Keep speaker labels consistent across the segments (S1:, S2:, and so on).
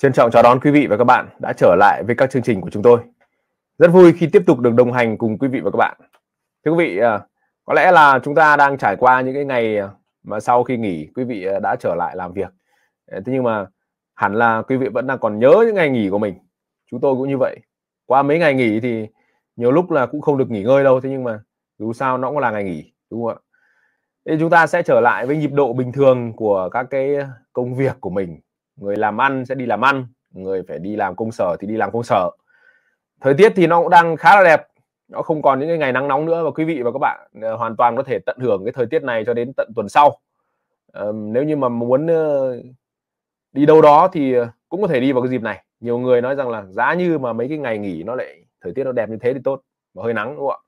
S1: Trân trọng chào đón quý vị và các bạn đã trở lại với các chương trình của chúng tôi. Rất vui khi tiếp tục được đồng hành cùng quý vị và các bạn. Thưa quý vị, à, có lẽ là chúng ta đang trải qua những cái ngày à, mà sau khi nghỉ quý vị à, đã trở lại làm việc. Ờ, thế nhưng mà hẳn là quý vị vẫn đang còn nhớ những ngày nghỉ của mình. Chúng tôi cũng như vậy. Qua mấy ngày nghỉ thì nhiều lúc là cũng không được nghỉ ngơi đâu. Thế nhưng mà dù sao nó cũng là ngày nghỉ, đúng không ạ? Thế chúng ta sẽ trở lại với nhịp độ bình thường của các cái công việc của mình người làm ăn sẽ đi làm ăn người phải đi làm công sở thì đi làm công sở thời tiết thì nó cũng đang khá là đẹp nó không còn những cái ngày nắng nóng nữa và quý vị và các bạn ờ, hoàn toàn có thể tận hưởng cái thời tiết này cho đến tận tuần sau nếu như mà muốn ờ, đi đâu đó thì ờ, cũng có thể đi vào cái dịp này nhiều người nói rằng là giá như mà mấy cái ngày nghỉ nó lại thời tiết nó đẹp như thế thì tốt mà hơi nắng đúng không ạ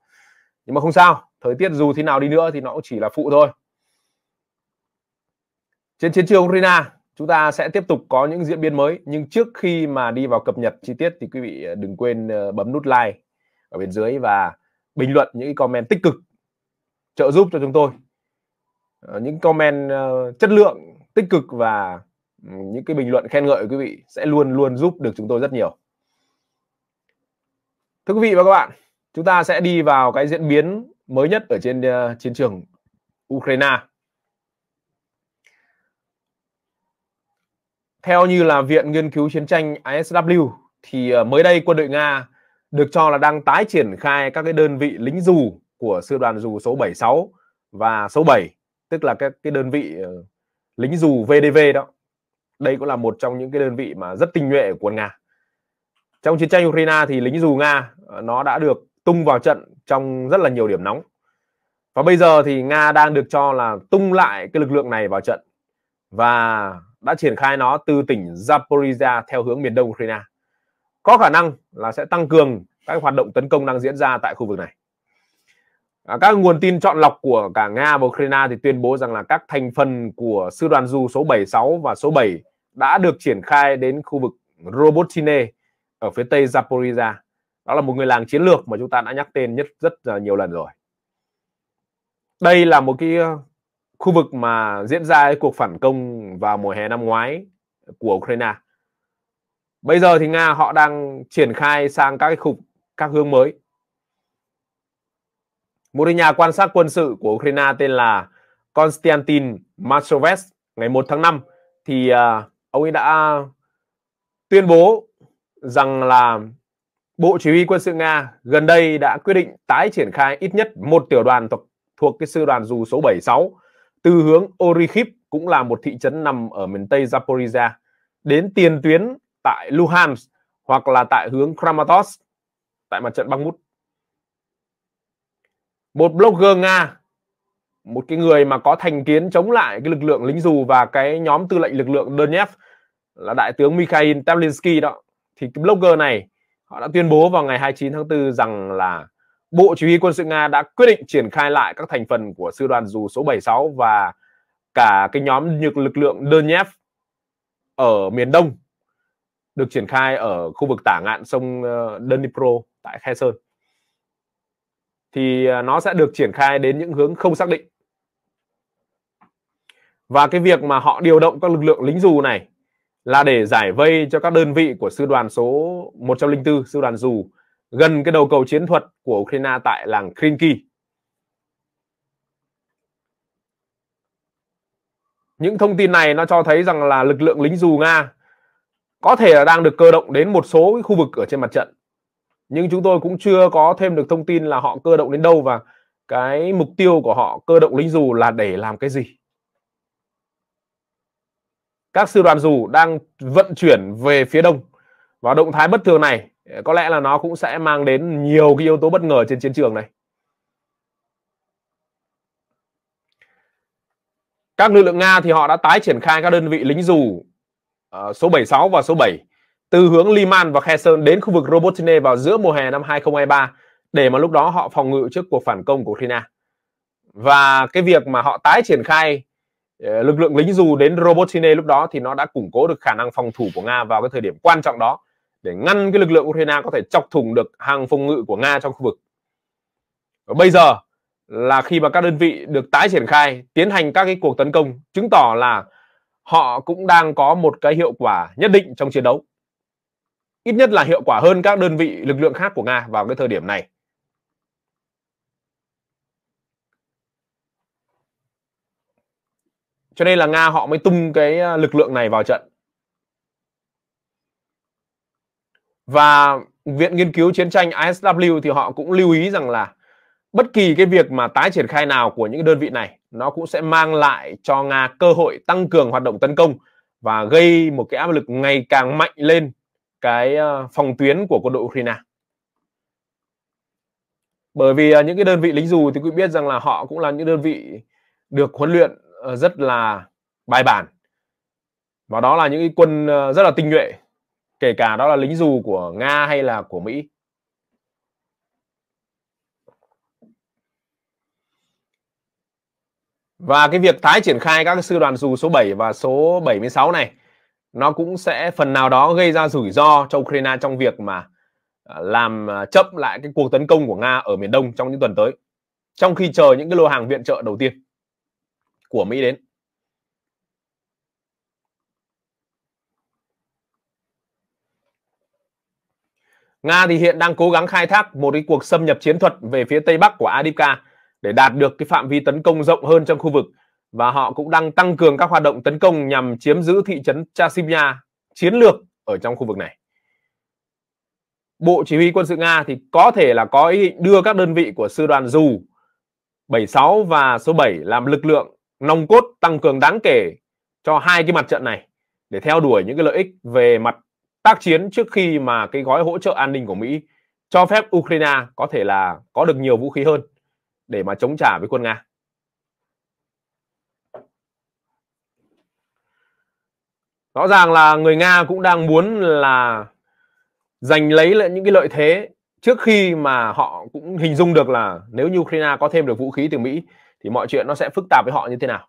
S1: nhưng mà không sao thời tiết dù thế nào đi nữa thì nó cũng chỉ là phụ thôi trên chiến trường Ukraine chúng ta sẽ tiếp tục có những diễn biến mới nhưng trước khi mà đi vào cập nhật chi tiết thì quý vị ờ, đừng quên ờ, bấm nút like ở bên dưới và bình luận những comment tích cực trợ giúp cho chúng tôi ờ, những comment chất lượng tích cực và ừ, những cái bình luận khen ngợi của quý vị sẽ luôn luôn giúp được chúng tôi rất nhiều thưa quý vị và các bạn chúng ta sẽ đi vào cái diễn biến mới nhất ở trên chiến trường Ukraine theo như là viện nghiên cứu chiến tranh ISW thì ờ, mới đây quân đội Nga được cho là đang tái triển khai các cái đơn vị lính dù của sư đoàn dù số 76 và số 7 tức là các cái đơn vị ờ, lính dù VDV đó đây cũng là một trong những cái đơn vị mà rất tinh nhuệ của quân Nga trong chiến tranh Ukraine thì lính dù Nga ờ, nó đã được tung vào trận trong rất là nhiều điểm nóng và bây giờ thì Nga đang được cho là tung lại cái lực lượng này vào trận và đã triển khai nó từ tỉnh Zaporizhia theo hướng miền đông Ukraine. Có khả năng là sẽ tăng cường các hoạt động tấn công đang diễn ra tại khu vực này. À, các nguồn tin chọn lọc của cả Nga và Ukraine thì tuyên bố rằng là các thành phần của sư đoàn du số 76 và số 7 đã được triển khai đến khu vực Robotine ở phía tây Zaporizhia. Đó là một người làng chiến lược mà chúng ta đã nhắc tên nhất rất nhiều lần rồi. Đây là một cái khu vực mà diễn ra cuộc phản công vào mùa hè năm ngoái của Ukraine. Bây giờ thì Nga họ đang triển khai sang các cái khúc các hướng mới. Một nhà quan sát quân sự của Ukraine tên là Konstantin Masoves ngày 1 tháng 5 thì uh, ông ấy đã tuyên bố rằng là Bộ Chỉ huy quân sự Nga gần đây đã quyết định tái triển khai ít nhất một tiểu đoàn thuộc, thuộc cái sư đoàn dù số 76 từ hướng Orikhiv cũng là một thị trấn nằm ở miền Tây Zaporizhia đến tiền tuyến tại Luhansk hoặc là tại hướng Kramatorsk tại mặt trận Bakhmut. Một blogger Nga, một cái người mà có thành kiến chống lại cái lực lượng lính dù và cái nhóm tư lệnh lực lượng Donetsk là đại tướng Mikhail Tavlinsky đó thì cái blogger này họ đã tuyên bố vào ngày 29 tháng 4 rằng là Bộ Chỉ huy quân sự Nga đã quyết định triển khai lại các thành phần của sư đoàn dù số 76 và cả cái nhóm lực, lực lượng Donetsk ở miền Đông được triển khai ở khu vực tả ngạn sông ờ, Dnipro tại Khe Sơn. Thì ờ, nó sẽ được triển khai đến những hướng không xác định. Và cái việc mà họ điều động các lực lượng lính dù này là để giải vây cho các đơn vị của sư đoàn số 104, sư đoàn dù gần cái đầu cầu chiến thuật của Ukraine tại làng Krinky. Những thông tin này nó cho thấy rằng là lực lượng lính dù Nga có thể là đang được cơ động đến một số khu vực ở trên mặt trận. Nhưng chúng tôi cũng chưa có thêm được thông tin là họ cơ động đến đâu và cái mục tiêu của họ cơ động lính dù là để làm cái gì các sư đoàn dù đang vận chuyển về phía đông và động thái bất thường này Ờ, có lẽ là nó cũng sẽ mang đến nhiều cái yếu tố bất ngờ trên chiến trường này các lực lượng Nga thì họ đã tái triển khai các đơn vị lính dù uh, số 76 và số 7 từ hướng Liman và Kherson đến khu vực Robotyne vào giữa mùa hè năm 2023 để mà lúc đó họ phòng ngự trước cuộc phản công của Ukraine. Và cái việc mà họ tái triển khai uh, lực lượng lính dù đến Robotyne lúc đó thì nó đã củng cố được khả năng phòng thủ của Nga vào cái thời điểm quan trọng đó để ngăn cái lực lượng Ukraine có thể chọc thủng được hàng phòng ngự của Nga trong khu vực. Và bây giờ là khi mà các đơn vị được tái triển khai tiến hành các cái cuộc tấn công chứng tỏ là họ cũng đang có một cái hiệu quả nhất định trong chiến đấu ít nhất là hiệu quả hơn các đơn vị lực lượng khác của nga vào cái thời điểm này cho nên là nga họ mới tung cái à, lực lượng này vào trận và viện nghiên cứu chiến tranh ISW thì họ cũng lưu ý rằng là bất kỳ cái việc mà tái triển khai nào của những đơn vị này nó cũng sẽ mang lại cho Nga cơ hội tăng cường hoạt động tấn công và gây một cái áp lực ngày càng mạnh lên cái ờ, phòng tuyến của quân đội Ukraine. Bởi vì ờ, những cái đơn vị lính dù thì quý biết rằng là họ cũng là những đơn vị được huấn luyện ờ, rất là bài bản và đó là những cái quân rất là tinh nhuệ kể cả đó là lính dù của nga hay là của mỹ Và cái việc tái triển khai các sư đoàn dù số 7 và số 76 này nó cũng sẽ phần nào đó gây ra rủi ro cho Ukraine trong việc mà à, làm à, chậm lại cái cuộc tấn công của Nga ở miền Đông trong những tuần tới. Trong khi chờ những cái lô hàng viện trợ đầu tiên của Mỹ đến. Nga thì hiện đang cố gắng khai thác một cái cuộc xâm nhập chiến thuật về phía tây bắc của Adipka để đạt được cái phạm vi tấn công rộng hơn trong khu vực và họ cũng đang tăng cường các hoạt động tấn công nhằm chiếm giữ thị trấn Chasimya chiến lược ở trong khu vực này. Bộ Chỉ huy quân sự Nga thì có thể là có ý định đưa các đơn vị của sư đoàn dù 76 và số 7 làm lực lượng nòng cốt tăng cường đáng kể cho hai cái mặt trận này để theo đuổi những cái lợi ích về mặt tác chiến trước khi mà cái gói hỗ trợ an ninh của Mỹ cho phép Ukraine có thể là có được nhiều vũ khí hơn để mà chống trả với quân Nga. Rõ ràng là người Nga cũng đang muốn là giành lấy lại những cái lợi thế trước khi mà họ cũng hình dung được là nếu như Ukraine có thêm được vũ khí từ Mỹ thì mọi chuyện nó sẽ phức tạp với họ như thế nào.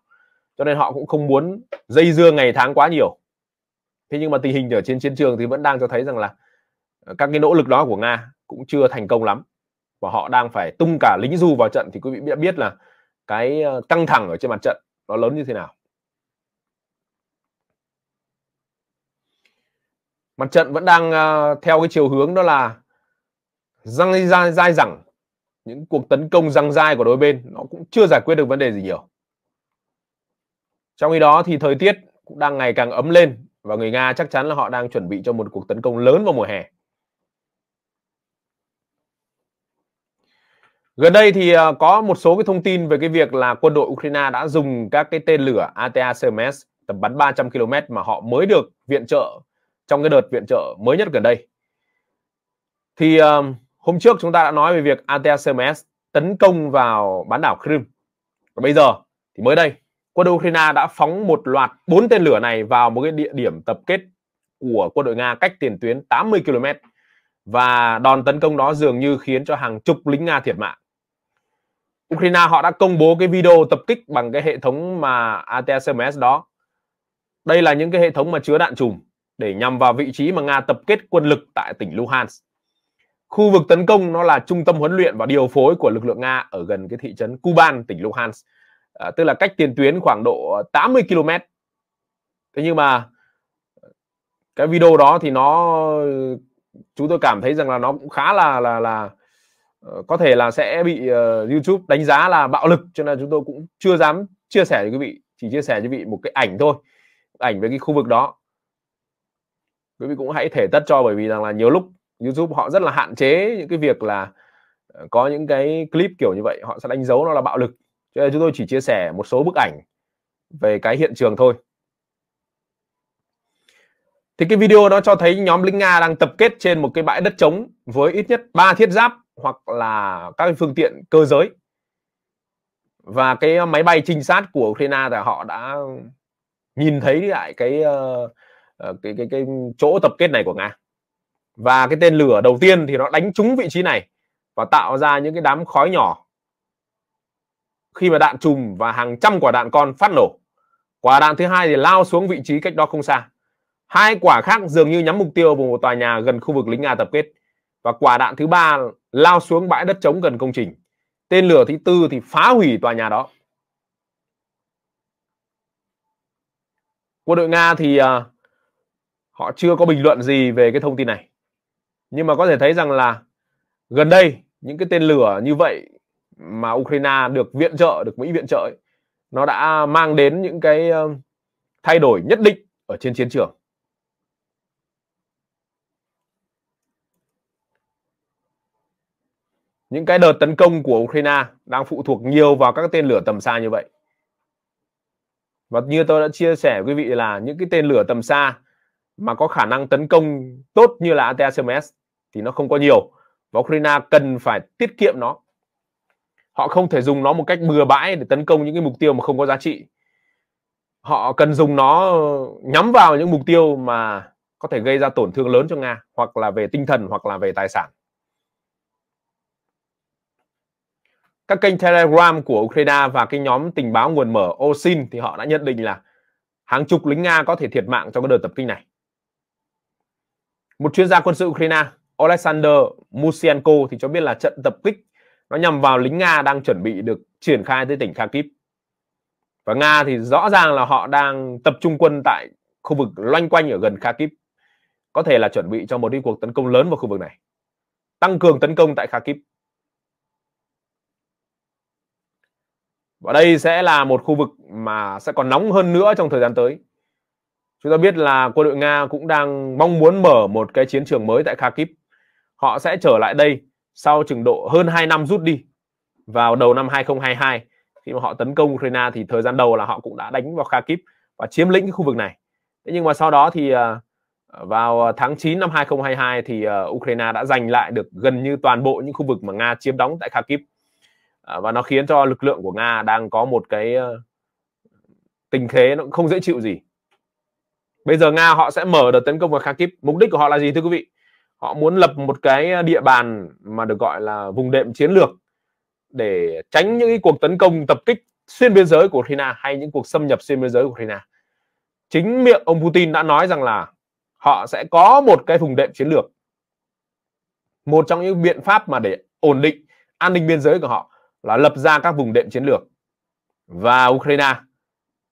S1: Cho nên họ cũng không muốn dây dưa ngày tháng quá nhiều thế nhưng mà tình hình ở trên chiến trường thì vẫn đang cho thấy rằng là ờ, các cái nỗ lực đó của nga cũng chưa thành công lắm và họ đang phải tung cả lính du vào trận thì quý vị đã biết là cái ờ, căng thẳng ở trên mặt trận nó lớn như thế nào mặt trận vẫn đang ờ, theo cái chiều hướng đó là răng dai, dai dẳng những cuộc tấn công răng dai của đối bên nó cũng chưa giải quyết được vấn đề gì nhiều trong khi đó thì thời tiết cũng đang ngày càng ấm lên và người Nga chắc chắn là họ đang chuẩn bị cho một cuộc tấn công lớn vào mùa hè. Gần đây thì ờ, có một số cái thông tin về cái việc là quân đội Ukraine đã dùng các cái tên lửa ATACMS tầm bắn 300 km mà họ mới được viện trợ trong cái đợt viện trợ mới nhất gần đây. Thì ờ, hôm trước chúng ta đã nói về việc ATACMS tấn công vào bán đảo Crimea. Còn bây giờ thì mới đây quân Ukraine đã phóng một loạt bốn tên lửa này vào một cái địa điểm tập kết của quân đội Nga cách tiền tuyến 80 km và đòn tấn công đó dường như khiến cho hàng chục lính Nga thiệt mạng. Ukraine họ đã công bố cái video tập kích bằng cái hệ thống mà ATACMS đó. Đây là những cái hệ thống mà chứa đạn chùm để nhằm vào vị trí mà Nga tập kết quân lực tại tỉnh Luhansk. Khu vực tấn công nó là trung tâm huấn luyện và điều phối của lực lượng Nga ở gần cái thị trấn Kuban, tỉnh Luhansk à, tức là cách tiền tuyến khoảng độ 80 ờ, km thế nhưng mà cái video đó thì nó chúng tôi cảm thấy rằng là nó cũng khá là là là ờ, có thể là sẽ bị uh, YouTube đánh giá là bạo lực cho nên chúng tôi cũng chưa dám chia sẻ với quý vị chỉ chia sẻ cho quý vị một cái ảnh thôi ảnh về cái khu vực đó quý vị cũng hãy thể tất cho bởi vì rằng là nhiều lúc YouTube họ rất là hạn chế những cái việc là có những cái clip kiểu như vậy họ sẽ đánh dấu nó là bạo lực cho nên chúng tôi chỉ chia sẻ một số bức ảnh về cái hiện trường thôi thì cái video đó cho thấy nhóm lính Nga đang tập kết trên một cái bãi đất trống với ít nhất ba thiết giáp hoặc là các phương tiện cơ giới và cái máy bay trinh sát của Ukraine là họ đã nhìn thấy lại cái ờ, ờ, cái cái cái chỗ tập kết này của Nga và cái tên lửa đầu tiên thì nó đánh trúng vị trí này và tạo ra những cái đám khói nhỏ khi mà đạn trùm và hàng trăm quả đạn con phát nổ quả đạn thứ hai thì lao xuống vị trí cách đó không xa hai quả khác dường như nhắm mục tiêu vào một tòa nhà gần khu vực lính nga tập kết và quả đạn thứ ba lao xuống bãi đất trống gần công trình tên lửa thứ tư thì phá hủy tòa nhà đó quân đội nga thì uh, họ chưa có bình luận gì về cái thông tin này nhưng mà có thể thấy rằng là gần đây những cái tên lửa như vậy mà Ukraine được viện trợ được Mỹ viện trợ ấy, nó đã mang đến những cái ờ, thay đổi nhất định ở trên chiến trường những cái đợt tấn công của Ukraine đang phụ thuộc nhiều vào các tên lửa tầm xa như vậy và như tôi đã chia sẻ với quý vị là những cái tên lửa tầm xa mà có khả năng tấn công tốt như là ATACMS thì nó không có nhiều và Ukraine cần phải tiết kiệm nó họ không thể dùng nó một cách bừa bãi để tấn công những cái mục tiêu mà không có giá trị họ cần dùng nó ờ, nhắm vào những mục tiêu mà có thể gây ra tổn thương lớn cho nga hoặc là về tinh thần hoặc là về tài sản các kênh telegram của ukraine và cái nhóm tình báo nguồn mở osin thì họ đã nhận định là hàng chục lính nga có thể thiệt mạng trong cái đợt tập kích này một chuyên gia quân sự ukraine Alexander Musienko thì cho biết là trận tập kích nó nhằm vào lính Nga đang chuẩn bị được triển khai tới tỉnh Kharkiv và Nga thì rõ ràng là họ đang tập trung quân tại khu vực loanh quanh ở gần Kharkiv có thể là chuẩn bị cho một cái cuộc tấn công lớn vào khu vực này tăng cường tấn công tại Kharkiv và đây sẽ là một khu vực mà sẽ còn nóng hơn nữa trong thời gian tới chúng ta biết là quân đội Nga cũng đang mong muốn mở một cái chiến trường mới tại Kharkiv họ sẽ trở lại đây sau chừng độ hơn 2 năm rút đi vào đầu năm 2022 khi mà họ tấn công Ukraine thì thời gian đầu là họ cũng đã đánh vào Kharkiv và chiếm lĩnh cái khu vực này. Thế nhưng mà sau đó thì à, vào tháng 9 năm 2022 thì à, Ukraine đã giành lại được gần như toàn bộ những khu vực mà Nga chiếm đóng tại Kharkiv à, và nó khiến cho lực lượng của Nga đang có một cái tình thế nó không dễ chịu gì. Bây giờ Nga họ sẽ mở đợt tấn công vào Kharkiv. Mục đích của họ là gì thưa quý vị? họ muốn lập một cái địa bàn mà được gọi là vùng đệm chiến lược để tránh những cái cuộc tấn công tập kích xuyên biên giới của Ukraine hay những cuộc xâm nhập xuyên biên giới của Ukraine. Chính miệng ông Putin đã nói rằng là họ sẽ có một cái vùng đệm chiến lược. Một trong những biện pháp mà để ổn định an ninh biên giới của họ là lập ra các vùng đệm chiến lược. Và Ukraine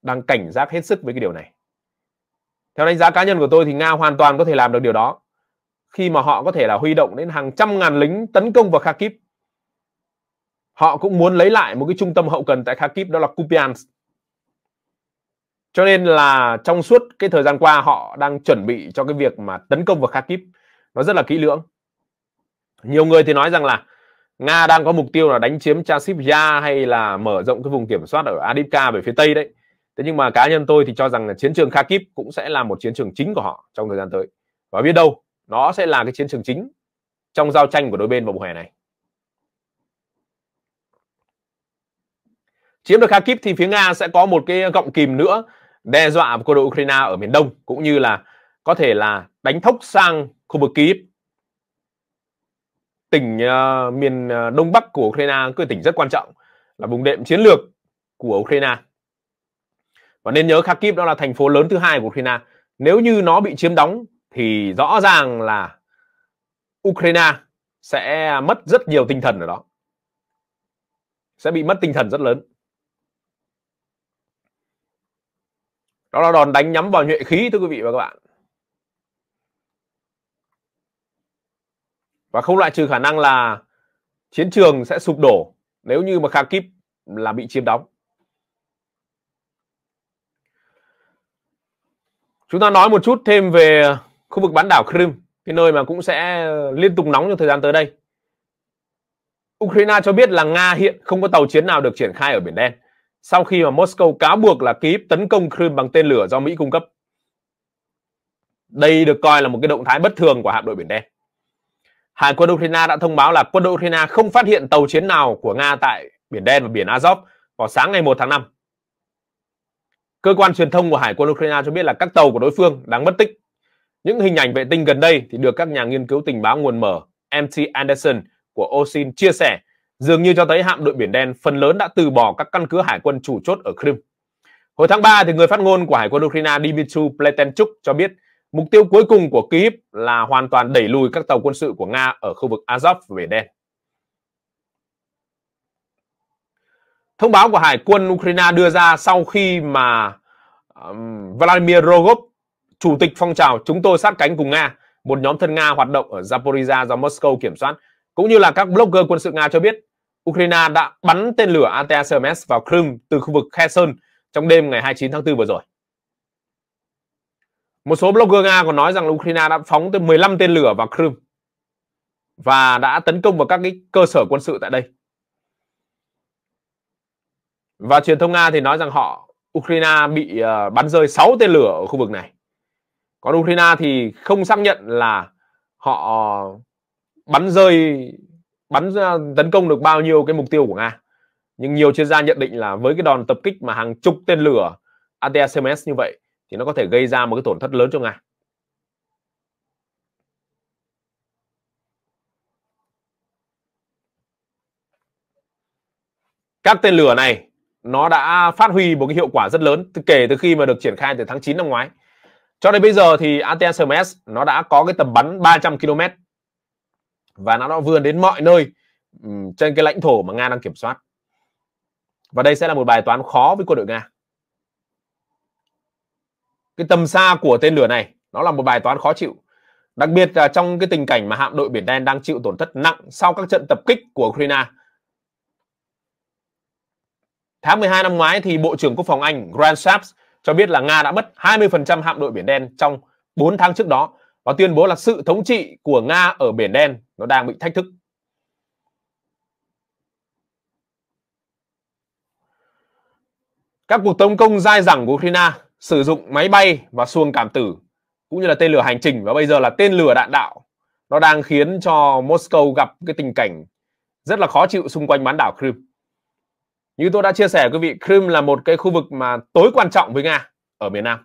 S1: đang cảnh giác hết sức với cái điều này. Theo đánh giá cá nhân của tôi thì Nga hoàn toàn có thể làm được điều đó khi mà họ có thể là huy động đến hàng trăm ngàn lính tấn công vào Kharkiv họ cũng muốn lấy lại một cái trung tâm hậu cần tại Kharkiv đó là Kupiansk cho nên là trong suốt cái thời gian qua họ đang chuẩn bị cho cái việc mà tấn công vào Kharkiv nó rất là kỹ lưỡng nhiều người thì nói rằng là Nga đang có mục tiêu là đánh chiếm Chasiv-Ya hay là mở rộng cái vùng kiểm soát ở Adivka về phía Tây đấy. Thế nhưng mà cá nhân tôi thì cho rằng là chiến trường Kharkiv cũng sẽ là một chiến trường chính của họ trong thời gian tới. Và biết đâu nó sẽ là cái chiến trường chính trong giao tranh của đôi bên vào mùa hè này chiếm được Kharkiv thì phía Nga sẽ có một cái gọng kìm nữa đe dọa quân đội Ukraine ở miền Đông cũng như là có thể là đánh thốc sang khu vực Kyiv tỉnh uh, miền ờ, đông bắc của Ukraine cái tỉnh rất quan trọng là vùng đệm chiến lược của Ukraine và nên nhớ Kharkiv đó là thành phố lớn thứ hai của Ukraine nếu như nó bị chiếm đóng thì rõ ràng là Ukraine sẽ mất rất nhiều tinh thần ở đó sẽ bị mất tinh thần rất lớn đó là đòn đánh nhắm vào nhuệ khí thưa quý vị và các bạn và không loại trừ khả năng là chiến trường sẽ sụp đổ nếu như mà Kharkiv là bị chiếm đóng chúng ta nói một chút thêm về khu vực bán đảo Crimea cái nơi mà cũng sẽ ờ, liên tục nóng trong thời gian tới đây Ukraine cho biết là Nga hiện không có tàu chiến nào được triển khai ở Biển Đen sau khi mà Moscow cáo buộc là Kyiv tấn công Crimea bằng tên lửa do Mỹ cung cấp. Đây được coi là một cái động thái bất thường của hạm đội Biển Đen. Hải quân Ukraine đã thông báo là quân đội Ukraine không phát hiện tàu chiến nào của Nga tại Biển Đen và Biển Azov vào sáng ngày 1 tháng 5. Cơ quan truyền thông của Hải quân Ukraine cho biết là các tàu của đối phương đang mất tích những hình ảnh vệ tinh gần đây thì được các nhà nghiên cứu tình báo nguồn mở MT Anderson của OSIN chia sẻ, dường như cho thấy hạm đội Biển Đen phần lớn đã từ bỏ các căn cứ hải quân chủ chốt ở Crimea. Hồi tháng 3, thì người phát ngôn của Hải quân Ukraine Dmitry Pletenchuk cho biết mục tiêu cuối cùng của Kyiv là hoàn toàn đẩy lùi các tàu quân sự của Nga ở khu vực Azov và Biển Đen. Thông báo của Hải quân Ukraine đưa ra sau khi mà um, Vladimir Rogov chủ tịch phong trào chúng tôi sát cánh cùng Nga, một nhóm thân Nga hoạt động ở Zaporizhia do Moscow kiểm soát, cũng như là các blogger quân sự Nga cho biết, Ukraine đã bắn tên lửa ATACMS vào Crimea từ khu vực Kherson trong đêm ngày 29 tháng 4 vừa rồi. Một số blogger Nga còn nói rằng Ukraine đã phóng tới 15 tên lửa vào Crimea và đã tấn công vào các cái cơ sở quân sự tại đây. Và truyền thông Nga thì nói rằng họ Ukraine bị ờ, bắn rơi 6 tên lửa ở khu vực này còn Ukraine thì không xác nhận là họ bắn rơi bắn tấn công được bao nhiêu cái mục tiêu của Nga nhưng nhiều chuyên gia nhận định là với cái đòn tập kích mà hàng chục tên lửa ATACMS như vậy thì nó có thể gây ra một cái tổn thất lớn cho Nga các tên lửa này nó đã phát huy một cái hiệu quả rất lớn kể từ khi mà được triển khai từ tháng 9 năm ngoái cho đến bây giờ thì ATN SMS nó đã có cái tầm bắn 300 km và nó đã vươn đến mọi nơi trên cái lãnh thổ mà Nga đang kiểm soát và đây sẽ là một bài toán khó với quân đội Nga cái tầm xa của tên lửa này nó là một bài toán khó chịu đặc biệt là trong cái tình cảnh mà hạm đội biển đen đang chịu tổn thất nặng sau các trận tập kích của Ukraine Tháng 12 năm ngoái thì Bộ trưởng Quốc phòng Anh Grant Shapps cho biết là Nga đã mất 20% hạm đội Biển Đen trong 4 tháng trước đó và tuyên bố là sự thống trị của Nga ở Biển Đen nó đang bị thách thức. Các cuộc tấn công dai dẳng của Ukraine sử dụng máy bay và xuồng cảm tử cũng như là tên lửa hành trình và bây giờ là tên lửa đạn đạo nó đang khiến cho Moscow gặp cái tình cảnh rất là khó chịu xung quanh bán đảo Crimea như tôi đã chia sẻ quý vị Crimea là một cái khu vực mà tối quan trọng với Nga ở miền Nam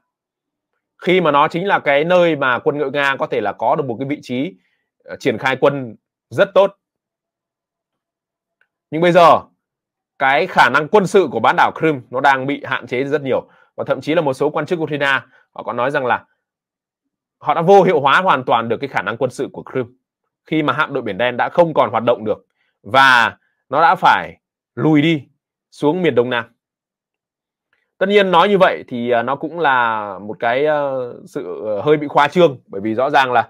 S1: khi mà nó chính là cái nơi mà quân đội Nga có thể là có được một cái vị trí ờ, triển khai quân rất tốt nhưng bây giờ cái khả năng quân sự của bán đảo Crimea nó đang bị hạn chế rất nhiều và thậm chí là một số quan chức Ukraine họ còn nói rằng là họ đã vô hiệu hóa hoàn toàn được cái khả năng quân sự của Crimea khi mà hạm đội biển đen đã không còn hoạt động được và nó đã phải lùi đi xuống miền Đông Nam tất nhiên nói như vậy thì à, nó cũng là một cái ờ, sự ờ, hơi bị khoa trương bởi vì rõ ràng là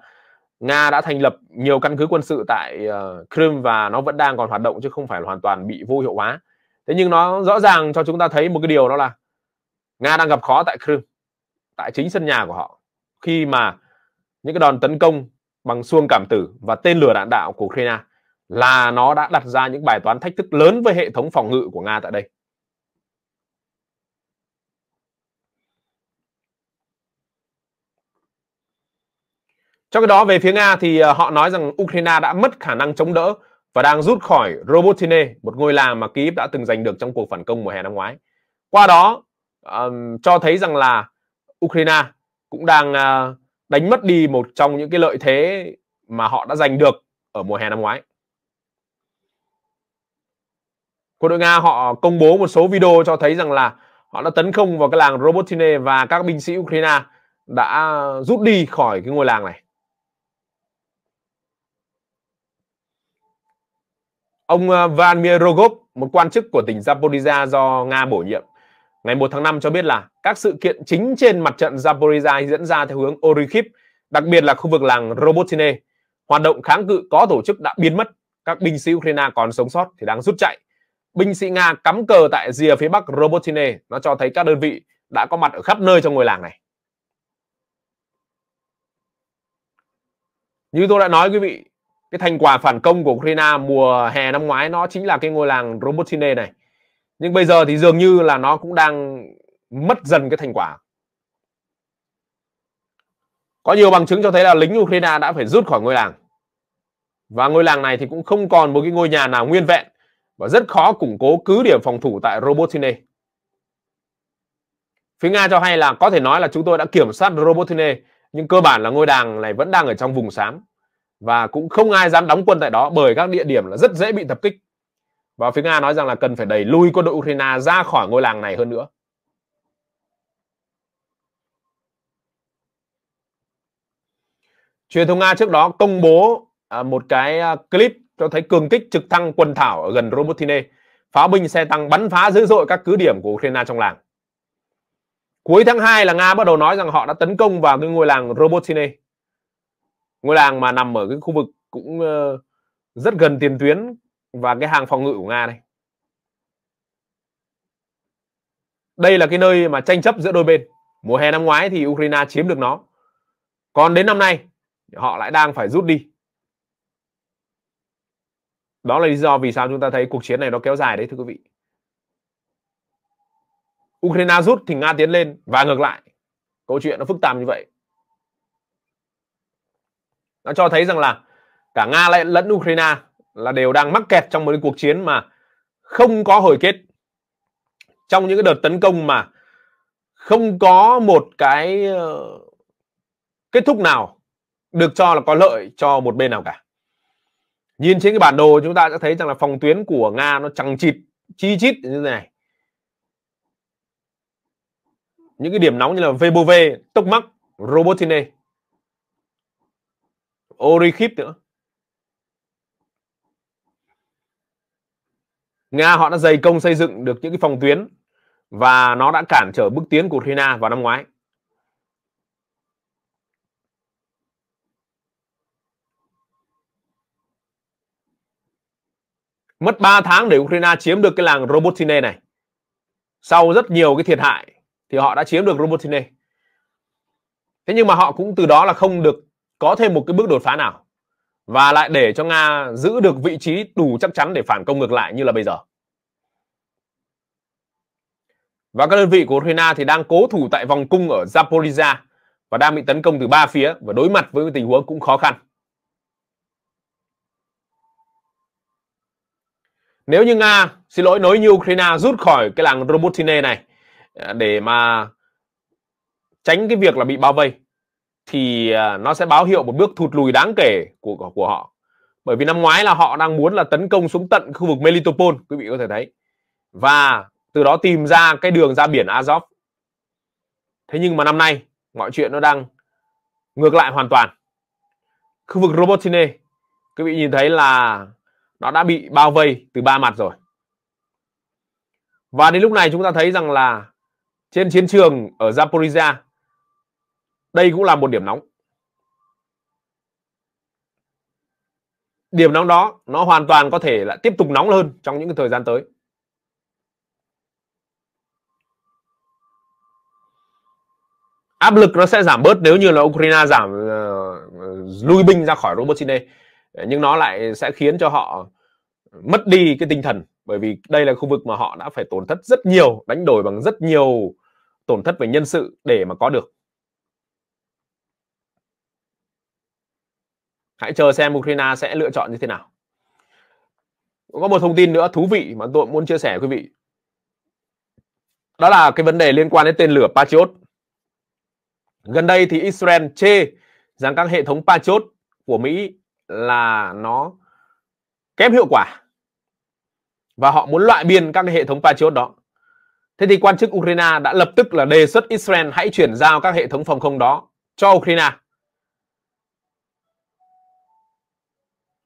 S1: nga đã thành lập nhiều căn cứ quân sự tại ờ, crimea và nó vẫn đang còn hoạt động chứ không phải là hoàn toàn bị vô hiệu hóa thế nhưng nó rõ ràng cho chúng ta thấy một cái điều đó là nga đang gặp khó tại crimea tại chính sân nhà của họ khi mà những cái đòn tấn công bằng xuông cảm tử và tên lửa đạn đạo của ukraine là nó đã đặt ra những bài toán thách thức lớn với hệ thống phòng ngự của Nga tại đây. Trong cái đó về phía Nga thì ờ, họ nói rằng Ukraine đã mất khả năng chống đỡ và đang rút khỏi Robotine, một ngôi làng mà Kyiv đã từng giành được trong cuộc phản công mùa hè năm ngoái. Qua đó um, cho thấy rằng là Ukraine cũng đang uh, đánh mất đi một trong những cái lợi thế mà họ đã giành được ở mùa hè năm ngoái. quân đội nga họ công bố một số video cho thấy rằng là họ đã tấn công vào cái làng Robotine và các binh sĩ Ukraine đã rút đi khỏi cái ngôi làng này. Ông ờ, Vladimir Rogov, một quan chức của tỉnh Zaporizhia do Nga bổ nhiệm, ngày 1 tháng 5 cho biết là các sự kiện chính trên mặt trận Zaporizhia diễn ra theo hướng Orykhip, đặc biệt là khu vực làng Robotine. Hoạt động kháng cự có tổ chức đã biến mất, các binh sĩ Ukraine còn sống sót thì đang rút chạy binh sĩ Nga cắm cờ tại rìa phía bắc Robotine. Nó cho thấy các đơn vị đã có mặt ở khắp nơi trong ngôi làng này. Như tôi đã nói quý vị, cái thành quả phản công của Ukraine mùa hè năm ngoái nó chính là cái ngôi làng Robotine này. Nhưng bây giờ thì dường như là nó cũng đang mất dần cái thành quả. Có nhiều bằng chứng cho thấy là lính Ukraine đã phải rút khỏi ngôi làng. Và ngôi làng này thì cũng không còn một cái ngôi nhà nào nguyên vẹn và rất khó củng cố cứ điểm phòng thủ tại Robotine. Phía Nga cho hay là có thể nói là chúng tôi đã kiểm soát Robotine nhưng cơ bản là ngôi đàng này vẫn đang ở trong vùng xám và cũng không ai dám đóng quân tại đó bởi các địa điểm là rất dễ bị tập kích. Và phía Nga nói rằng là cần phải đẩy lui quân đội Ukraine ra khỏi ngôi làng này hơn nữa. Truyền thông Nga trước đó công bố à, một cái à, clip cho thấy cường kích trực thăng quân thảo ở gần Robotine. Pháo binh xe tăng bắn phá dữ dội các cứ điểm của Ukraine trong làng. Cuối tháng 2 là Nga bắt đầu nói rằng họ đã tấn công vào cái ngôi làng Robotine. Ngôi làng mà nằm ở cái khu vực cũng ờ, rất gần tiền tuyến và cái hàng phòng ngự của Nga đây. Đây là cái nơi mà tranh chấp giữa đôi bên. Mùa hè năm ngoái thì Ukraine chiếm được nó. Còn đến năm nay họ lại đang phải rút đi đó là lý do vì sao chúng ta thấy cuộc chiến này nó kéo dài đấy thưa quý vị Ukraine rút thì Nga tiến lên và ngược lại câu chuyện nó phức tạp như vậy nó cho thấy rằng là cả Nga lại lẫn Ukraine là đều đang mắc kẹt trong một cuộc chiến mà không có hồi kết trong những cái đợt tấn công mà không có một cái ờ, kết thúc nào được cho là có lợi cho một bên nào cả nhìn trên cái bản đồ chúng ta sẽ thấy rằng là phòng tuyến của nga nó chẳng chịt chi chít như thế này những cái điểm nóng như là VBOV, Tokmak, Robotine, Orikip nữa. Nga họ đã dày công xây dựng được những cái phòng tuyến và nó đã cản trở bước tiến của Ukraine vào năm ngoái. mất 3 tháng để Ukraine chiếm được cái làng Robotine này sau rất nhiều cái thiệt hại thì họ đã chiếm được Robotine thế nhưng mà họ cũng từ đó là không được có thêm một cái bước đột phá nào và lại để cho Nga giữ được vị trí đủ chắc chắn để phản công ngược lại như là bây giờ và các đơn vị của Ukraine thì đang cố thủ tại vòng cung ở Zaporizhia và đang bị tấn công từ ba phía và đối mặt với tình huống cũng khó khăn nếu như nga xin lỗi nếu như ukraine rút khỏi cái làng robotine này à, để mà tránh cái việc là bị bao vây thì à, nó sẽ báo hiệu một bước thụt lùi đáng kể của của họ bởi vì năm ngoái là họ đang muốn là tấn công xuống tận khu vực Melitopol quý vị có thể thấy và từ đó tìm ra cái đường ra biển Azov thế nhưng mà năm nay mọi chuyện nó đang ngược lại hoàn toàn khu vực Robotine quý vị nhìn thấy là nó đã bị bao vây từ ba mặt rồi và đến lúc này chúng ta thấy rằng là trên chiến trường ở Zaporizhia đây cũng là một điểm nóng điểm nóng đó nó hoàn toàn có thể là tiếp tục nóng hơn trong những thời gian tới áp lực nó sẽ giảm bớt nếu như là Ukraine giảm uh, ờ, lui binh ra khỏi Robotyne nhưng nó lại sẽ khiến cho họ mất đi cái tinh thần bởi vì đây là khu vực mà họ đã phải tổn thất rất nhiều đánh đổi bằng rất nhiều tổn thất về nhân sự để mà có được hãy chờ xem Ukraine sẽ lựa chọn như thế nào có một thông tin nữa thú vị mà tôi muốn chia sẻ quý vị đó là cái vấn đề liên quan đến tên lửa Patriot gần đây thì Israel chê rằng các hệ thống Patriot của Mỹ là nó kém hiệu quả và họ muốn loại biên các cái hệ thống Patriot đó. Thế thì quan chức Ukraine đã lập tức là đề xuất Israel hãy chuyển giao các hệ thống phòng không đó cho Ukraine.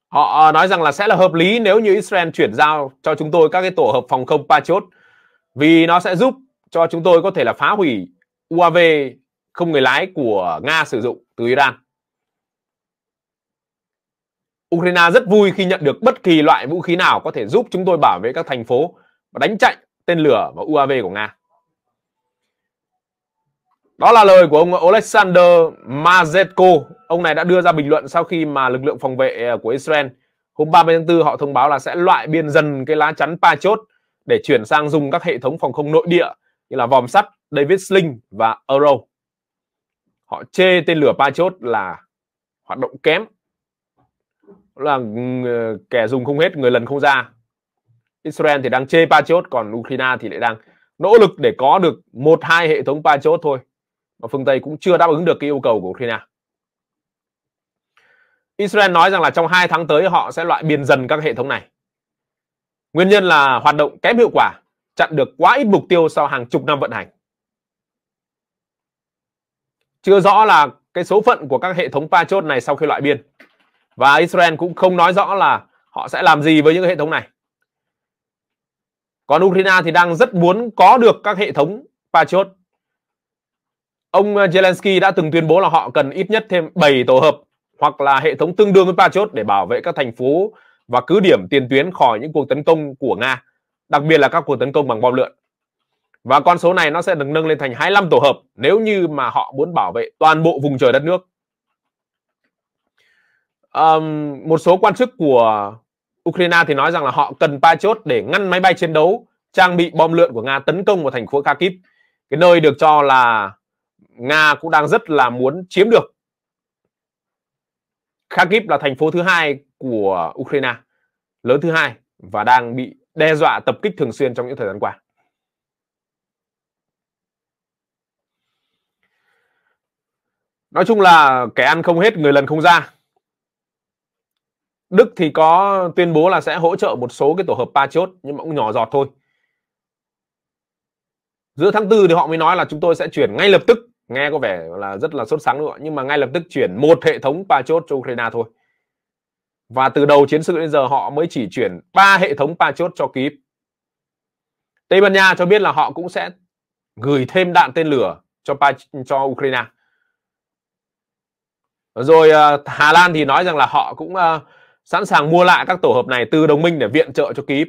S1: Họ nói rằng là sẽ là hợp lý nếu như Israel chuyển giao cho chúng tôi các cái tổ hợp phòng không Patriot vì nó sẽ giúp cho chúng tôi có thể là phá hủy UAV không người lái của Nga sử dụng từ Iran. Ukraine rất vui khi nhận được bất kỳ loại vũ khí nào có thể giúp chúng tôi bảo vệ các thành phố và đánh chạy tên lửa và UAV của Nga. Đó là lời của ông Alexander Mazetko. Ông này đã đưa ra bình luận sau khi mà lực lượng phòng vệ à, của Israel hôm 30 tháng 4 họ thông báo là sẽ loại biên dần cái lá chắn Pa-chốt để chuyển sang dùng các hệ thống phòng không nội địa như là vòm sắt, David Sling và Euro. Họ chê tên lửa Pa-chốt là hoạt động kém là ừ, kẻ dùng không hết người lần không ra Israel thì đang chê Patriot còn Ukraine thì lại đang nỗ lực để có được một hai hệ thống Patriot thôi mà phương Tây cũng chưa đáp ứng được cái yêu cầu của Ukraine Israel nói rằng là trong hai tháng tới họ sẽ loại biên dần các hệ thống này nguyên nhân là hoạt động kém hiệu quả chặn được quá ít mục tiêu sau hàng chục năm vận hành chưa rõ là cái số phận của các hệ thống Patriot này sau khi loại biên và Israel cũng không nói rõ là họ sẽ làm gì với những hệ thống này còn Ukraine thì đang rất muốn có được các hệ thống Patriot ông Zelensky đã từng tuyên bố là họ cần ít nhất thêm 7 tổ hợp hoặc là hệ thống tương đương với Patriot để bảo vệ các thành phố và cứ điểm tiền tuyến khỏi những cuộc tấn công của Nga, đặc biệt là các cuộc tấn công bằng bom lượn. Và con số này nó sẽ được nâng lên thành 25 tổ hợp nếu như mà họ muốn bảo vệ toàn bộ vùng trời đất nước um, một số quan chức của Ukraine thì nói rằng là họ cần ba chốt để ngăn máy bay chiến đấu trang bị bom lượn của Nga tấn công vào thành phố Kharkiv cái nơi được cho là Nga cũng đang rất là muốn chiếm được Kharkiv là thành phố thứ hai của Ukraine lớn thứ hai và đang bị đe dọa tập kích thường xuyên trong những thời gian qua nói chung là kẻ ăn không hết người lần không ra Đức thì có tuyên bố là sẽ hỗ trợ một số cái tổ hợp Patriot nhưng mà cũng nhỏ giọt thôi. Giữa tháng tư thì họ mới nói là chúng tôi sẽ chuyển ngay lập tức, nghe có vẻ là rất là sốt sắng luôn nhưng mà ngay lập tức chuyển một hệ thống Patriot cho Ukraine thôi. Và từ đầu chiến sự đến giờ họ mới chỉ chuyển ba hệ thống Patriot cho Kyiv. Tây Ban Nha cho biết là họ cũng sẽ gửi thêm đạn tên lửa cho cho Ukraine. Rồi ờ, Hà Lan thì nói rằng là họ cũng uh, sẵn sàng mua lại các tổ hợp này từ đồng minh để viện trợ cho Kyiv.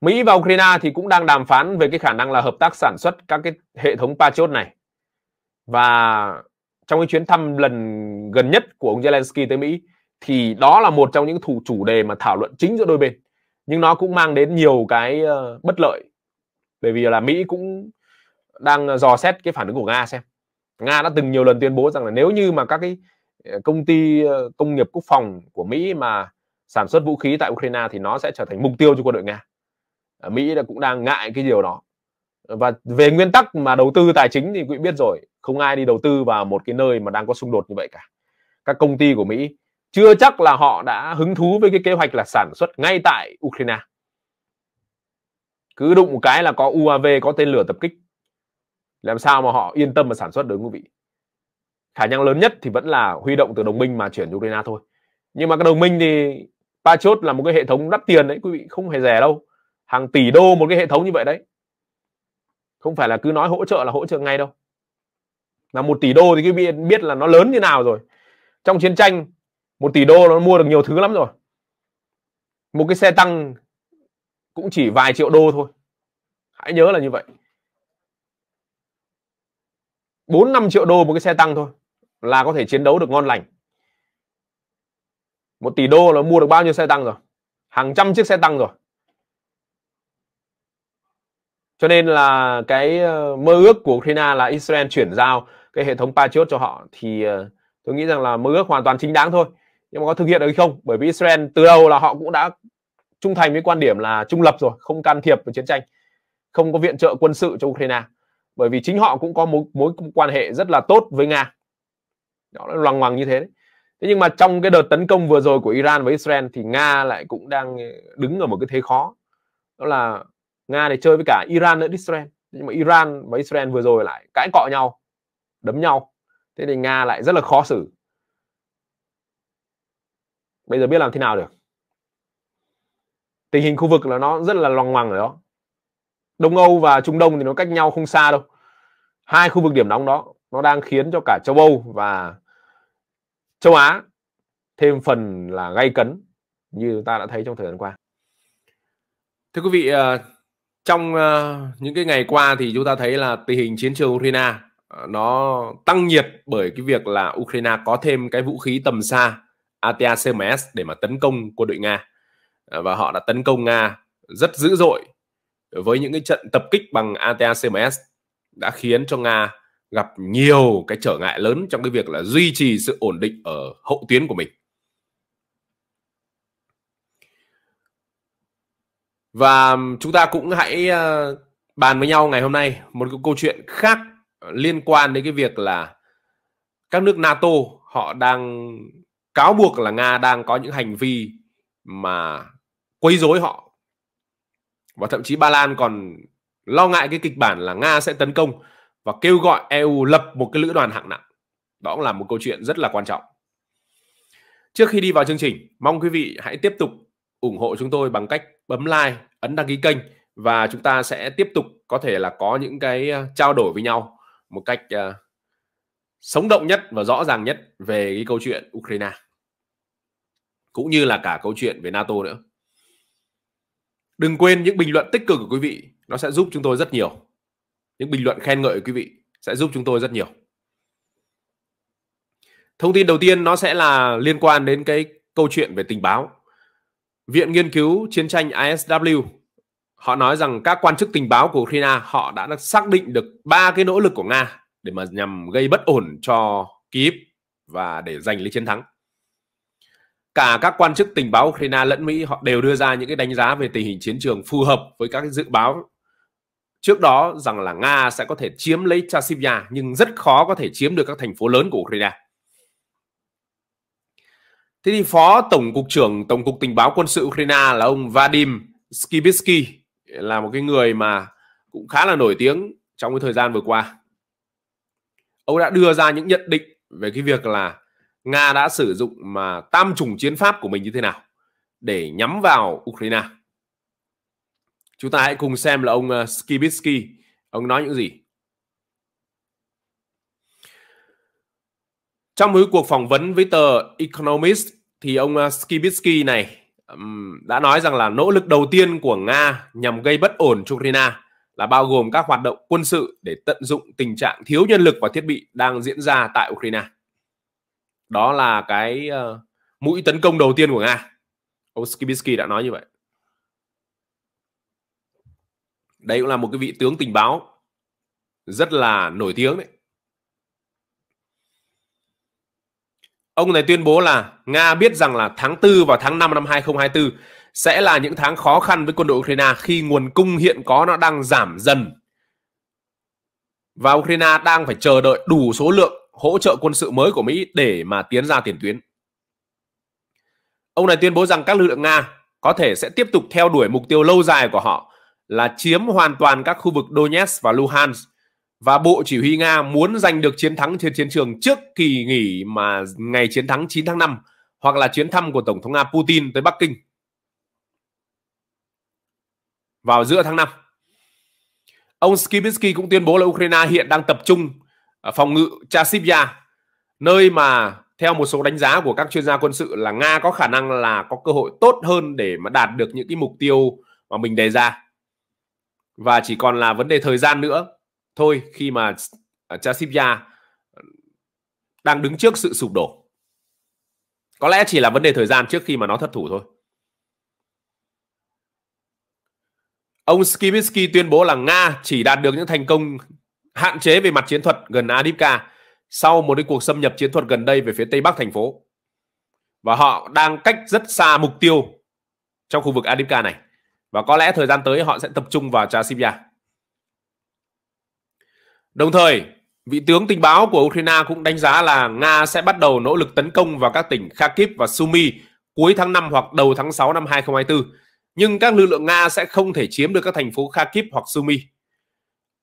S1: Mỹ và Ukraine thì cũng đang đàm phán về cái khả năng là hợp tác sản xuất các cái hệ thống Patriot này. Và trong cái chuyến thăm lần gần nhất của ông Zelensky tới Mỹ thì đó là một trong những thủ chủ đề mà thảo luận chính giữa đôi bên. Nhưng nó cũng mang đến nhiều cái ờ, bất lợi bởi vì là Mỹ cũng đang ờ, dò xét cái phản ứng của Nga xem. Nga đã từng nhiều lần tuyên bố rằng là nếu như mà các cái Ờ, công ty ờ, công nghiệp quốc phòng của Mỹ mà sản xuất vũ khí tại Ukraine thì nó sẽ trở thành mục tiêu cho quân đội Nga. Ờ, Mỹ cũng đang ngại cái điều đó. Và về nguyên tắc mà đầu tư tài chính thì quý biết rồi, không ai đi đầu tư vào một cái nơi mà đang có xung đột như vậy cả. Các công ty của Mỹ chưa chắc là họ đã hứng thú với cái kế hoạch là sản xuất ngay tại Ukraine. Cứ đụng một cái là có UAV, có tên lửa tập kích. Làm sao mà họ yên tâm mà sản xuất được quý vị? khả năng lớn nhất thì vẫn là huy động từ đồng minh mà chuyển Ukraine thôi nhưng mà các đồng minh thì Patriot là một cái hệ thống đắt tiền đấy quý vị không hề rẻ đâu hàng tỷ đô một cái hệ thống như vậy đấy không phải là cứ nói hỗ trợ là hỗ trợ ngay đâu mà một tỷ đô thì quý vị biết là nó lớn như nào rồi trong chiến tranh một tỷ đô nó mua được nhiều thứ lắm rồi một cái xe tăng cũng chỉ vài triệu đô thôi hãy nhớ là như vậy bốn năm triệu đô một cái xe tăng thôi là có thể chiến đấu được ngon lành một tỷ đô là mua được bao nhiêu xe tăng rồi hàng trăm chiếc xe tăng rồi cho nên là cái ờ, mơ ước của Ukraine là Israel chuyển giao cái hệ thống Patriot cho họ thì ờ, tôi nghĩ rằng là mơ ước hoàn toàn chính đáng thôi nhưng mà có thực hiện được hay không bởi vì Israel từ đầu là họ cũng đã trung thành với quan điểm là trung lập rồi không can thiệp vào chiến tranh không có viện trợ quân sự cho Ukraine bởi vì chính họ cũng có mối mối quan hệ rất là tốt với Nga nó loằng ngoằng như thế đấy. thế nhưng mà trong cái đợt tấn công vừa rồi của Iran với Israel thì Nga lại cũng đang ờ, đứng ở một cái thế khó đó là Nga để chơi với cả Iran nữa Israel nhưng mà Iran và Israel vừa rồi lại cãi cọ nhau đấm nhau thế thì Nga lại rất là khó xử bây giờ biết làm thế nào được tình hình khu vực là nó rất là loằng ngoằng ở đó Đông Âu và Trung Đông thì nó cách nhau không xa đâu hai khu vực điểm nóng đó nó đang khiến cho cả châu Âu và châu Á thêm phần là gay cấn như ta đã thấy trong thời gian qua. Thưa quý vị, ờ, trong ờ, những cái ngày qua thì chúng ta thấy là tình hình chiến trường Ukraine ờ, nó tăng nhiệt bởi cái việc là Ukraine có thêm cái vũ khí tầm xa ATACMS để mà tấn công quân đội Nga và họ đã tấn công Nga rất dữ dội với những cái trận tập kích bằng ATACMS đã khiến cho Nga gặp nhiều cái trở ngại lớn trong cái việc là duy trì sự ổn định ở hậu tuyến của mình và chúng ta cũng hãy ờ, bàn với nhau ngày hôm nay một cái câu chuyện khác liên quan đến cái việc là các nước NATO họ đang cáo buộc là Nga đang có những hành vi mà quấy rối họ và thậm chí Ba Lan còn lo ngại cái kịch bản là Nga sẽ tấn công và kêu gọi EU lập một cái lữ đoàn hạng nặng. Đó cũng là một câu chuyện rất là quan trọng. Trước khi đi vào chương trình, mong quý vị hãy tiếp tục ủng hộ chúng tôi bằng cách bấm like, ấn đăng ký kênh và chúng ta sẽ tiếp tục có thể là có những cái ờ, trao đổi với nhau một cách uh, sống động nhất và rõ ràng nhất về cái câu chuyện Ukraine cũng như là cả câu chuyện về NATO nữa. Đừng quên những bình luận tích cực của quý vị, nó sẽ giúp chúng tôi rất nhiều những bình luận khen ngợi của quý vị sẽ giúp chúng tôi rất nhiều thông tin đầu tiên nó sẽ là liên quan đến cái câu chuyện về tình báo viện nghiên cứu chiến tranh ISW họ nói rằng các quan chức tình báo của Ukraine họ đã xác định được ba cái nỗ lực của Nga để mà nhằm gây bất ổn cho Kiev và để giành lấy chiến thắng. Cả các quan chức tình báo Ukraine lẫn Mỹ họ đều đưa ra những cái đánh giá về tình hình chiến trường phù hợp với các dự báo trước đó rằng là Nga sẽ có thể chiếm lấy chasiv nhưng rất khó có thể chiếm được các thành phố lớn của Ukraine. Thế thì Phó Tổng cục trưởng Tổng cục Tình báo quân sự Ukraine là ông Vadim Skibitsky là một cái người mà cũng khá là nổi tiếng trong cái thời gian vừa qua. Ông đã đưa ra những nhận định về cái việc là Nga đã sử dụng mà tam trùng chiến pháp của mình như thế nào để nhắm vào Ukraine chúng ta hãy cùng xem là ông uh, ờ, Skibitsky ông nói những gì trong một cuộc phỏng vấn với tờ Economist thì ông uh, ờ, Skibitsky này um, đã nói rằng là nỗ lực đầu tiên của Nga nhằm gây bất ổn cho Ukraine là bao gồm các hoạt động quân sự để tận dụng tình trạng thiếu nhân lực và thiết bị đang diễn ra tại Ukraine. Đó là cái uh, mũi tấn công đầu tiên của Nga. Ông Skibitsky đã nói như vậy. Đây cũng là một cái vị tướng tình báo rất là nổi tiếng đấy. Ông này tuyên bố là Nga biết rằng là tháng 4 và tháng 5 năm 2024 sẽ là những tháng khó khăn với quân đội Ukraine khi nguồn cung hiện có nó đang giảm dần. Và Ukraine đang phải chờ đợi đủ số lượng hỗ trợ quân sự mới của Mỹ để mà tiến ra tiền tuyến. Ông này tuyên bố rằng các lực lượng Nga có thể sẽ tiếp tục theo đuổi mục tiêu lâu dài của họ là chiếm hoàn toàn các khu vực Donetsk và Luhansk và Bộ Chỉ huy Nga muốn giành được chiến thắng trên chiến trường trước kỳ nghỉ mà ngày chiến thắng 9 tháng 5 hoặc là chuyến thăm của Tổng thống Nga Putin tới Bắc Kinh vào giữa tháng 5. Ông Skibitsky cũng tuyên bố là Ukraine hiện đang tập trung ở phòng ngự Chasivya, nơi mà theo một số đánh giá của các chuyên gia quân sự là Nga có khả năng là có cơ hội tốt hơn để mà đạt được những cái mục tiêu mà mình đề ra và chỉ còn là vấn đề thời gian nữa thôi khi mà à, Chasivya đang đứng trước sự sụp đổ có lẽ chỉ là vấn đề thời gian trước khi mà nó thất thủ thôi ông Skibitsky tuyên bố là Nga chỉ đạt được những thành công hạn chế về mặt chiến thuật gần Adipka sau một cái cuộc xâm nhập chiến thuật gần đây về phía tây bắc thành phố và họ đang cách rất xa mục tiêu trong khu vực Adipka này và có lẽ thời gian tới họ sẽ tập trung vào Chasivia. Đồng thời, vị tướng tình báo của Ukraine cũng đánh giá là Nga sẽ bắt đầu nỗ lực tấn công vào các tỉnh Kharkiv và Sumy cuối tháng 5 hoặc đầu tháng 6 năm 2024, nhưng các lực lượng Nga sẽ không thể chiếm được các thành phố Kharkiv hoặc Sumy.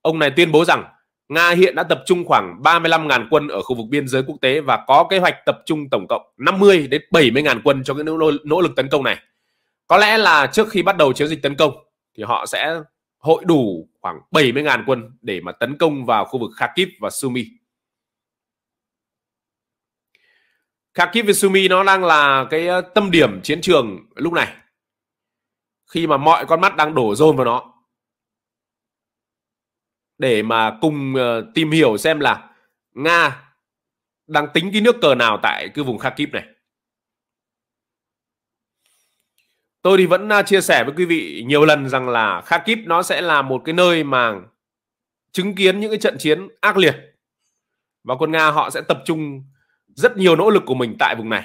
S1: Ông này tuyên bố rằng Nga hiện đã tập trung khoảng 35.000 quân ở khu vực biên giới quốc tế và có kế hoạch tập trung tổng cộng 50 đến 70.000 quân cho cái nỗ lực tấn công này có lẽ là trước khi bắt đầu chiến dịch tấn công thì họ sẽ hội đủ khoảng 70.000 quân để mà tấn công vào khu vực Kharkiv và Sumy. Kharkiv và Sumy nó đang là cái ờ, tâm điểm chiến trường lúc này. Khi mà mọi con mắt đang đổ dồn vào nó. Để mà cùng ờ, tìm hiểu xem là Nga đang tính cái nước cờ nào tại cái vùng Kharkiv này. tôi thì vẫn à, chia sẻ với quý vị nhiều lần rằng là Kharkiv nó sẽ là một cái nơi mà chứng kiến những cái trận chiến ác liệt và quân Nga họ sẽ tập trung rất nhiều nỗ lực của mình tại vùng này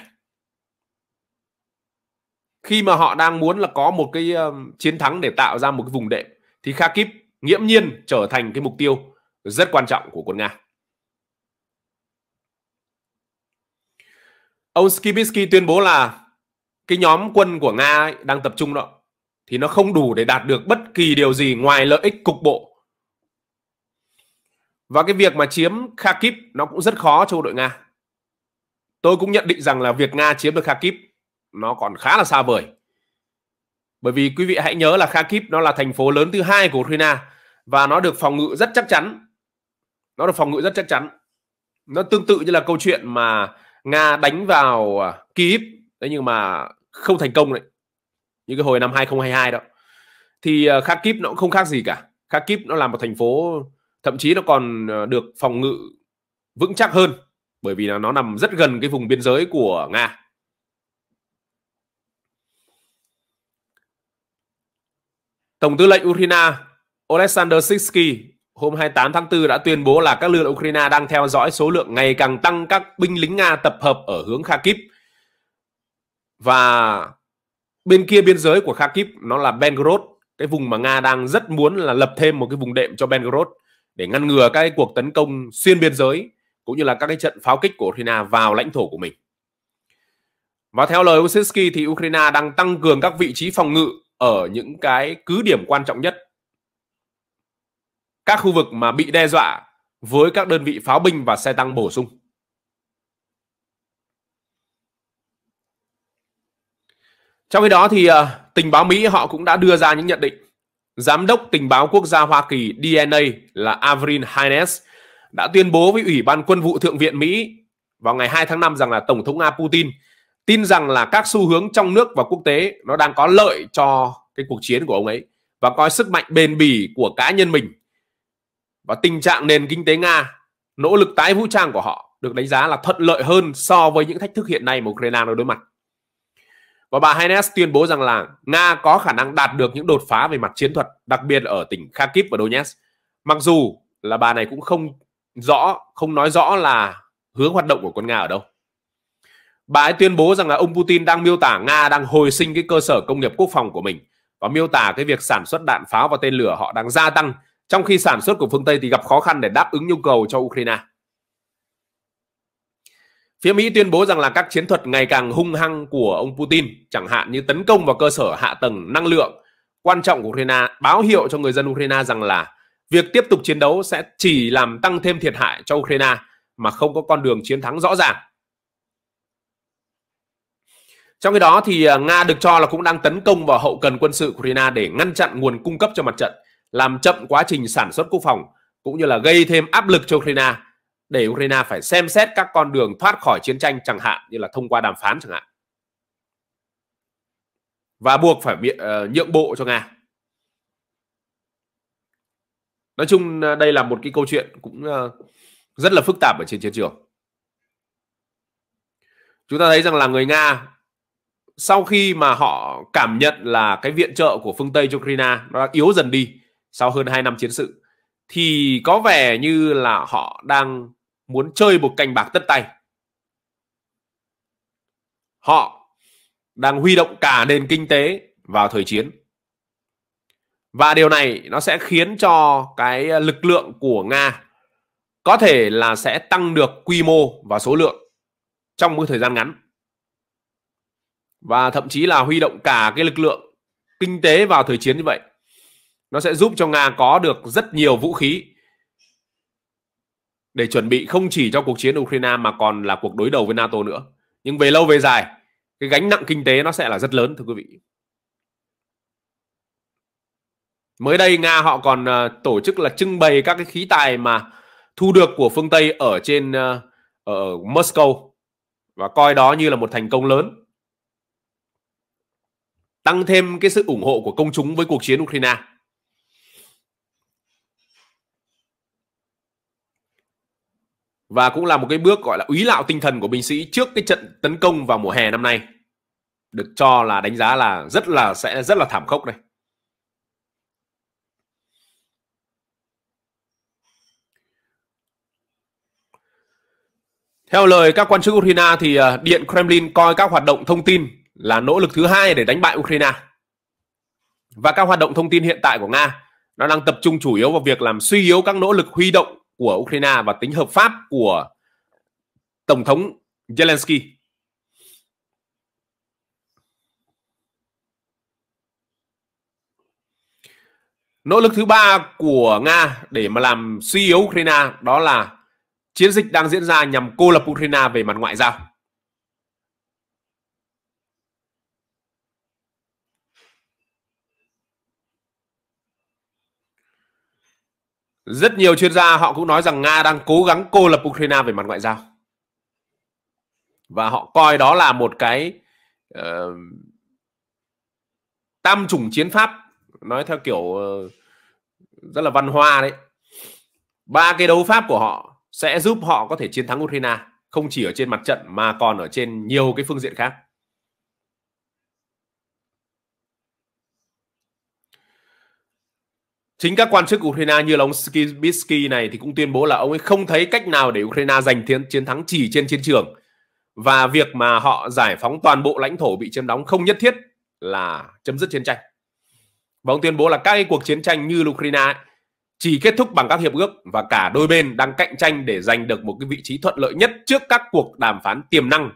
S1: khi mà họ đang muốn là có một cái chiến thắng để tạo ra một cái vùng đệm thì Kharkiv nghiễm nhiên trở thành cái mục tiêu rất quan trọng của quân Nga. Ông Skibitsky tuyên bố là cái nhóm quân của Nga ấy, đang tập trung đó thì nó không đủ để đạt được bất kỳ điều gì ngoài lợi ích cục bộ. Và cái việc mà chiếm Kharkiv nó cũng rất khó cho đội Nga. Tôi cũng nhận định rằng là việc Nga chiếm được Kharkiv nó còn khá là xa vời. Bởi vì quý vị hãy nhớ là Kharkiv nó là thành phố lớn thứ hai của Ukraine và nó được phòng ngự rất chắc chắn. Nó được phòng ngự rất chắc chắn. Nó tương tự như là câu chuyện mà Nga đánh vào à, Kyiv đấy nhưng mà không thành công đấy như cái hồi năm 2022 đó thì ờ, Kharkiv nó cũng không khác gì cả Kharkiv nó là một thành phố thậm chí nó còn ờ, được phòng ngự vững chắc hơn bởi vì là nó nằm rất gần cái vùng biên giới của Nga Tổng tư lệnh Ukraine Oleksandr Sisky hôm 28 tháng 4 đã tuyên bố là các lực lượng Ukraine đang theo dõi số lượng ngày càng tăng các binh lính Nga tập hợp ở hướng Kharkiv và bên kia biên giới của Kharkiv nó là Belgorod cái vùng mà Nga đang rất muốn là lập thêm một cái vùng đệm cho Belgorod để ngăn ngừa các cái cuộc tấn công xuyên biên giới cũng như là các cái trận pháo kích của Ukraine vào lãnh thổ của mình. Và theo lời ông Zelensky thì Ukraine đang tăng cường các vị trí phòng ngự ở những cái cứ điểm quan trọng nhất. Các khu vực mà bị đe dọa với các đơn vị pháo binh và xe tăng bổ sung. Trong khi đó thì uh, tình báo Mỹ họ cũng đã đưa ra những nhận định. Giám đốc tình báo quốc gia Hoa Kỳ DNA là Avril Haines đã tuyên bố với Ủy ban Quân vụ Thượng viện Mỹ vào ngày 2 tháng 5 rằng là Tổng thống Nga Putin tin rằng là các xu hướng trong nước và quốc tế nó đang có lợi cho cái cuộc chiến của ông ấy và coi sức mạnh bền bỉ của cá nhân mình và tình trạng nền kinh tế Nga nỗ lực tái vũ trang của họ được đánh giá là thuận lợi hơn so với những thách thức hiện nay mà Ukraine đang đối mặt và bà Haynes tuyên bố rằng là Nga có khả năng đạt được những đột phá về mặt chiến thuật, đặc biệt ở tỉnh Kharkiv và Donetsk. Mặc dù là bà này cũng không rõ, không nói rõ là hướng hoạt động của quân Nga ở đâu. Bà ấy tuyên bố rằng là ông Putin đang miêu tả Nga đang hồi sinh cái cơ sở công nghiệp quốc phòng của mình và miêu tả cái việc sản xuất đạn pháo và tên lửa họ đang gia tăng trong khi sản xuất của phương Tây thì gặp khó khăn để đáp ứng nhu cầu cho Ukraine. Phía Mỹ tuyên bố rằng là các chiến thuật ngày càng hung hăng của ông Putin, chẳng hạn như tấn công vào cơ sở hạ tầng năng lượng quan trọng của Ukraine, báo hiệu cho người dân Ukraine rằng là việc tiếp tục chiến đấu sẽ chỉ làm tăng thêm thiệt hại cho Ukraine mà không có con đường chiến thắng rõ ràng. Trong khi đó thì à, Nga được cho là cũng đang tấn công vào hậu cần quân sự của Ukraine để ngăn chặn nguồn cung cấp cho mặt trận, làm chậm quá trình sản xuất quốc phòng cũng như là gây thêm áp lực cho Ukraine để Ukraine phải xem xét các con đường thoát khỏi chiến tranh chẳng hạn như là thông qua đàm phán chẳng hạn và buộc phải uh, nhượng bộ cho Nga. Nói chung ờ, đây là một cái câu chuyện cũng uh, rất là phức tạp ở trên chiến trường. Chúng ta thấy rằng là người Nga sau khi mà họ cảm nhận là cái viện trợ của phương Tây cho Ukraine nó đã yếu dần đi sau hơn 2 năm chiến sự thì có vẻ như là họ đang muốn chơi một cành bạc tất tay họ đang huy động cả nền kinh tế vào thời chiến và điều này nó sẽ khiến cho cái lực lượng của nga có thể là sẽ tăng được quy mô và số lượng trong một thời gian ngắn và thậm chí là huy động cả cái lực lượng kinh tế vào thời chiến như vậy nó sẽ giúp cho nga có được rất nhiều vũ khí để chuẩn bị không chỉ cho cuộc chiến Ukraine mà còn là cuộc đối đầu với NATO nữa. Nhưng về lâu về dài, cái gánh nặng kinh tế nó sẽ là rất lớn thưa quý vị. Mới đây Nga họ còn uh, tổ chức là trưng bày các cái khí tài mà thu được của phương Tây ở trên uh, ở Moscow và coi đó như là một thành công lớn. Tăng thêm cái sự ủng hộ của công chúng với cuộc chiến Ukraine và cũng là một cái bước gọi là úy lạo tinh thần của binh sĩ trước cái trận tấn công vào mùa hè năm nay được cho là đánh giá là rất là sẽ rất là thảm khốc này Theo lời các quan chức Ukraine thì à, Điện Kremlin coi các hoạt động thông tin là nỗ lực thứ hai để đánh bại Ukraine. Và các hoạt động thông tin hiện tại của Nga nó đang tập trung chủ yếu vào việc làm suy yếu các nỗ lực huy động của Ukraine và tính hợp pháp của Tổng thống Zelensky. Nỗ lực thứ ba của Nga để mà làm suy yếu Ukraine đó là chiến dịch đang diễn ra nhằm cô lập Ukraine về mặt ngoại giao. Rất nhiều chuyên gia họ cũng nói rằng Nga đang cố gắng cô lập Ukraine về mặt ngoại giao. Và họ coi đó là một cái uh, tam chủng chiến pháp nói theo kiểu uh, rất là văn hoa đấy. Ba cái đấu pháp của họ sẽ giúp họ có thể chiến thắng Ukraine không chỉ ở trên mặt trận mà còn ở trên nhiều cái phương diện khác. Chính các quan chức Ukraine như là ông Skibitsky này thì cũng tuyên bố là ông ấy không thấy cách nào để Ukraine giành thiên, chiến thắng chỉ trên chiến trường và việc mà họ giải phóng toàn bộ lãnh thổ bị chiếm đóng không nhất thiết là chấm dứt chiến tranh. Và ông tuyên bố là các cuộc chiến tranh như Ukraine ấy, chỉ kết thúc bằng các hiệp ước và cả đôi bên đang cạnh tranh để giành được một cái vị trí thuận lợi nhất trước các cuộc đàm phán tiềm năng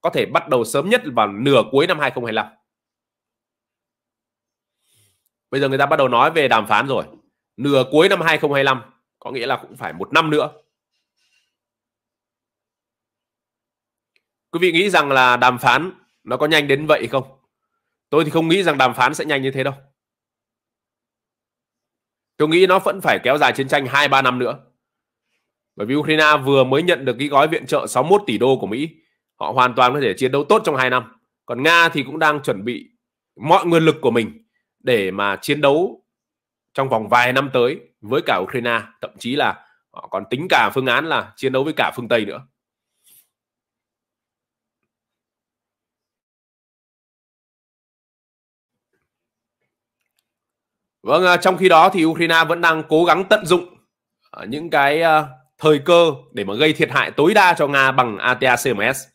S1: có thể bắt đầu sớm nhất vào nửa cuối năm 2025 bây giờ người ta bắt đầu nói về đàm phán rồi nửa cuối năm 2025 có nghĩa là cũng phải một năm nữa quý vị nghĩ rằng là đàm phán nó có nhanh đến vậy không tôi thì không nghĩ rằng đàm phán sẽ nhanh như thế đâu tôi nghĩ nó vẫn phải kéo dài chiến tranh 2-3 năm nữa bởi vì Ukraine vừa mới nhận được cái gói viện trợ 61 tỷ đô của Mỹ họ hoàn toàn có thể chiến đấu tốt trong 2 năm còn Nga thì cũng đang chuẩn bị mọi nguồn lực của mình để mà chiến đấu trong vòng vài năm tới với cả Ukraine thậm chí là họ còn tính cả phương án là chiến đấu với cả phương Tây nữa Vâng, à, trong khi đó thì Ukraine vẫn đang cố gắng tận dụng à, những cái à, thời cơ để mà gây thiệt hại tối đa cho Nga bằng ATACMS.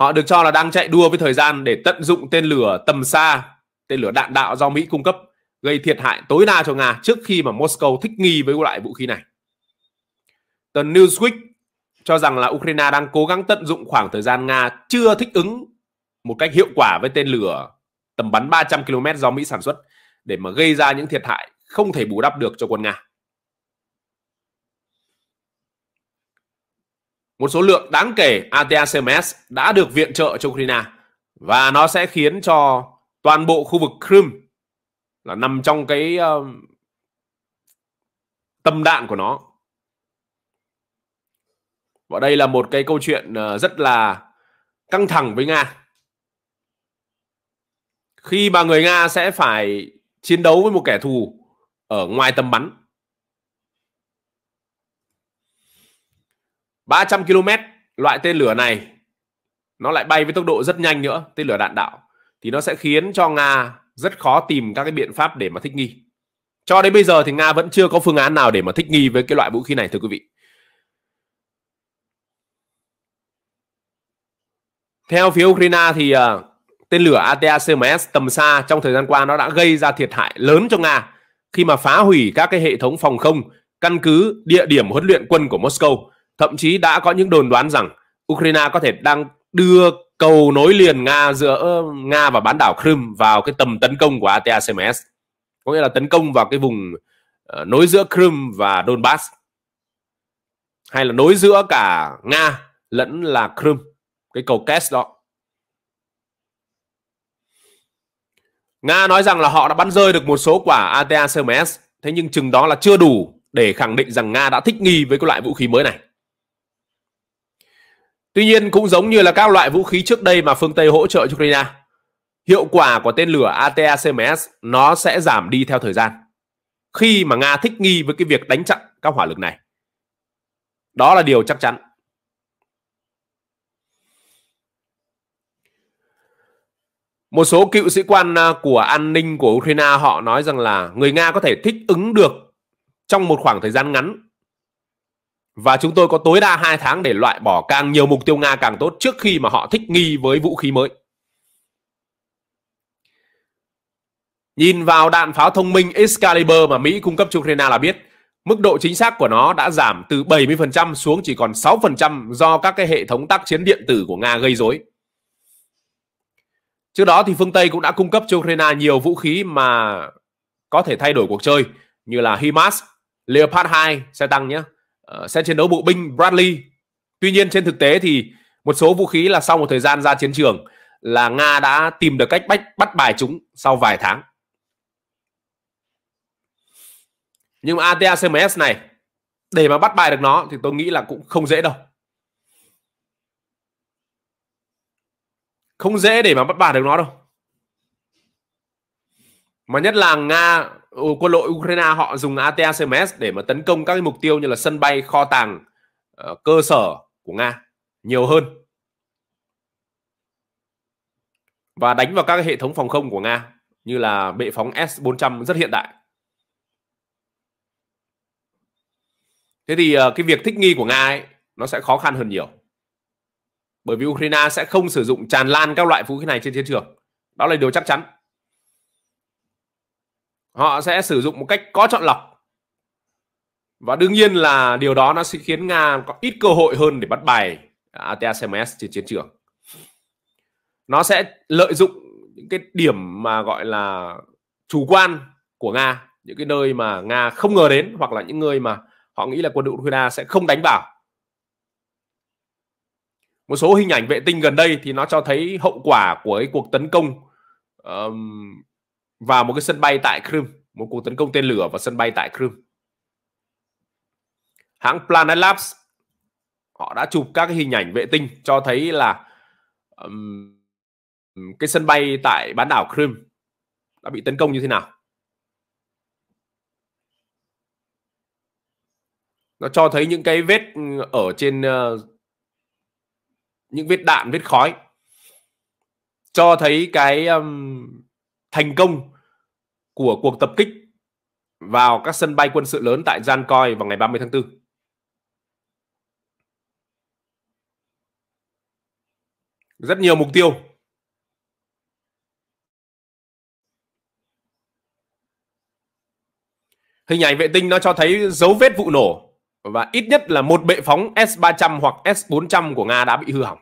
S1: Họ được cho là đang chạy đua với thời gian để tận dụng tên lửa tầm xa, tên lửa đạn đạo do Mỹ cung cấp gây thiệt hại tối đa cho Nga trước khi mà Moscow thích nghi với loại vũ khí này. Tờ Newsweek cho rằng là Ukraine đang cố gắng tận dụng khoảng thời gian Nga chưa thích ứng một cách hiệu quả với tên lửa tầm bắn 300 km do Mỹ sản xuất để mà gây ra những thiệt hại không thể bù đắp được cho quân Nga. một số lượng đáng kể ATACMS đã được viện trợ cho Ukraine và nó sẽ khiến cho toàn bộ khu vực Crimea là nằm trong cái uh, tâm đạn của nó và đây là một cái câu chuyện ờ, rất là căng thẳng với Nga khi mà người Nga sẽ phải chiến đấu với một kẻ thù ở ngoài tầm bắn 300 km loại tên lửa này nó lại bay với tốc độ rất nhanh nữa, tên lửa đạn đạo thì nó sẽ khiến cho Nga rất khó tìm các cái biện pháp để mà thích nghi. Cho đến bây giờ thì Nga vẫn chưa có phương án nào để mà thích nghi với cái loại vũ khí này thưa quý vị. Theo phía Ukraine thì uh, tên lửa ATACMS tầm xa trong thời gian qua nó đã gây ra thiệt hại lớn cho Nga khi mà phá hủy các cái hệ thống phòng không, căn cứ, địa điểm huấn luyện quân của Moscow Thậm chí đã có những đồn đoán rằng Ukraine có thể đang đưa cầu nối liền Nga giữa Nga và bán đảo Crimea vào cái tầm tấn công của ATACMS. Có nghĩa là tấn công vào cái vùng ờ, nối giữa Crimea và Donbass hay là nối giữa cả Nga lẫn là Crimea, cái cầu Kes đó. Nga nói rằng là họ đã bắn rơi được một số quả ata thế nhưng chừng đó là chưa đủ để khẳng định rằng Nga đã thích nghi với cái loại vũ khí mới này. Tuy nhiên cũng giống như là các loại vũ khí trước đây mà phương Tây hỗ trợ Ukraine, hiệu quả của tên lửa ATACMS nó sẽ giảm đi theo thời gian khi mà Nga thích nghi với cái việc đánh chặn các hỏa lực này. Đó là điều chắc chắn. Một số cựu sĩ quan à, của an ninh của Ukraine họ nói rằng là người Nga có thể thích ứng được trong một khoảng thời gian ngắn và chúng tôi có tối đa 2 tháng để loại bỏ càng nhiều mục tiêu Nga càng tốt trước khi mà họ thích nghi với vũ khí mới. Nhìn vào đạn pháo thông minh Excalibur mà Mỹ cung cấp cho Ukraine là biết mức độ chính xác của nó đã giảm từ 70% xuống chỉ còn 6% do các cái hệ thống tác chiến điện tử của Nga gây rối. Trước đó thì phương Tây cũng đã cung cấp cho Ukraine nhiều vũ khí mà có thể thay đổi cuộc chơi như là HIMARS, Leopard 2 xe tăng nhé, Ờ, sẽ chiến đấu bộ binh Bradley. Tuy nhiên trên thực tế thì một số vũ khí là sau một thời gian ra chiến trường là Nga đã tìm được cách bách bắt bài chúng sau vài tháng. Nhưng mà ATACMS này để mà bắt bài được nó thì tôi nghĩ là cũng không dễ đâu. Không dễ để mà bắt bài được nó đâu. Mà nhất là Nga quân đội Ukraine họ dùng ATACMS để mà tấn công các cái mục tiêu như là sân bay, kho tàng, ờ, cơ sở của Nga nhiều hơn và đánh vào các hệ thống phòng không của Nga như là bệ phóng S400 rất hiện đại. Thế thì ờ, cái việc thích nghi của Nga ấy nó sẽ khó khăn hơn nhiều. Bởi vì Ukraine sẽ không sử dụng tràn lan các loại vũ khí này trên chiến trường. Đó là điều chắc chắn họ sẽ sử dụng một cách có chọn lọc và đương nhiên là điều đó nó sẽ khiến nga có ít cơ hội hơn để bắt bài à, ATACMS trên chiến trường nó sẽ lợi dụng những cái điểm mà gọi là chủ quan của nga những cái nơi mà nga không ngờ đến hoặc là những người mà họ nghĩ là quân đội ukraine sẽ không đánh vào một số hình ảnh vệ tinh gần đây thì nó cho thấy hậu quả của cái cuộc tấn công um, và một cái sân bay tại Crimea, một cuộc tấn công tên lửa vào sân bay tại Crimea. Hãng Planet Labs họ đã chụp các cái hình ảnh vệ tinh cho thấy là um, cái sân bay tại bán đảo Crimea đã bị tấn công như thế nào. Nó cho thấy những cái vết ừ, ở trên uh, những vết đạn, vết khói cho thấy cái um, thành công của cuộc tập kích vào các sân bay quân sự lớn tại Jankoi vào ngày 30 tháng 4. Rất nhiều mục tiêu. Hình ảnh vệ tinh nó cho thấy dấu vết vụ nổ và ít nhất là một bệ phóng S-300 hoặc S-400 của Nga đã bị hư hỏng.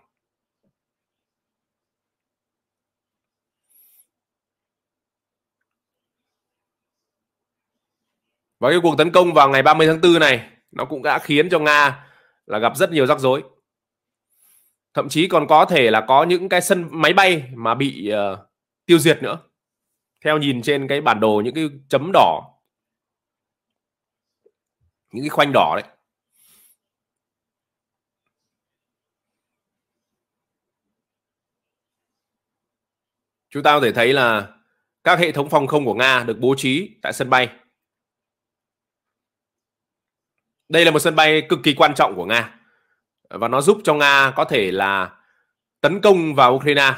S1: Và cái cuộc tấn công vào ngày 30 tháng 4 này nó cũng đã khiến cho Nga là gặp rất nhiều rắc rối. Thậm chí còn có thể là có những cái sân máy bay mà bị uh, tiêu diệt nữa. Theo nhìn trên cái bản đồ những cái chấm đỏ những cái khoanh đỏ đấy. Chúng ta có thể thấy là các hệ thống phòng không của Nga được bố trí tại sân bay đây là một sân bay cực kỳ quan trọng của nga và nó giúp cho nga có thể là tấn công vào ukraine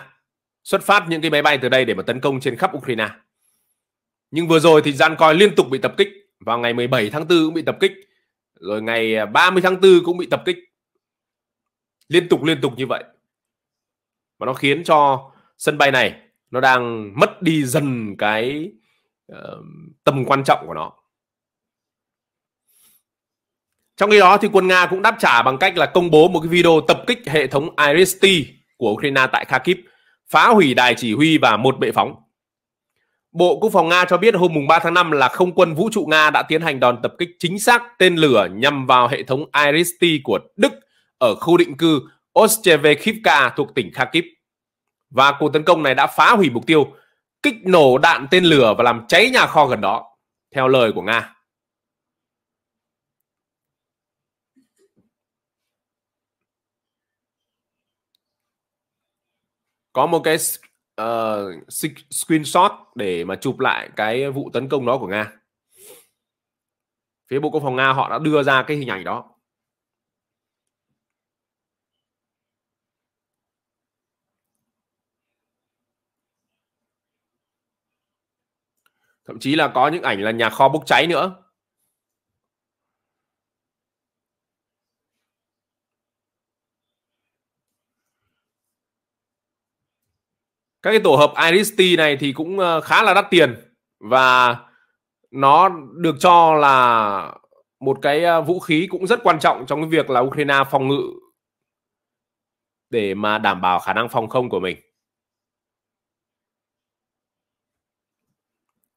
S1: xuất phát những cái máy bay từ đây để mà tấn công trên khắp ukraine nhưng vừa rồi thì gian coi liên tục bị tập kích vào ngày 17 tháng 4 cũng bị tập kích rồi ngày 30 tháng 4 cũng bị tập kích liên tục liên tục như vậy và nó khiến cho sân bay này nó đang mất đi dần cái uh, tầm quan trọng của nó trong khi đó thì quân Nga cũng đáp trả bằng cách là công bố một cái video tập kích hệ thống IRIS-T của Ukraine tại Kharkiv, phá hủy đài chỉ huy và một bệ phóng. Bộ Quốc phòng Nga cho biết hôm mùng 3 tháng 5 là không quân vũ trụ Nga đã tiến hành đòn tập kích chính xác tên lửa nhằm vào hệ thống IRIS-T của Đức ở khu định cư Ostevekivka thuộc tỉnh Kharkiv. Và cuộc tấn công này đã phá hủy mục tiêu, kích nổ đạn tên lửa và làm cháy nhà kho gần đó, theo lời của Nga. có một cái uh, screenshot để mà chụp lại cái vụ tấn công đó của nga phía bộ quốc phòng nga họ đã đưa ra cái hình ảnh đó thậm chí là có những ảnh là nhà kho bốc cháy nữa các cái tổ hợp Iris T này thì cũng ờ, khá là đắt tiền và nó được cho là một cái ờ, vũ khí cũng rất quan trọng trong cái việc là Ukraine phòng ngự để mà đảm bảo khả năng phòng không của mình.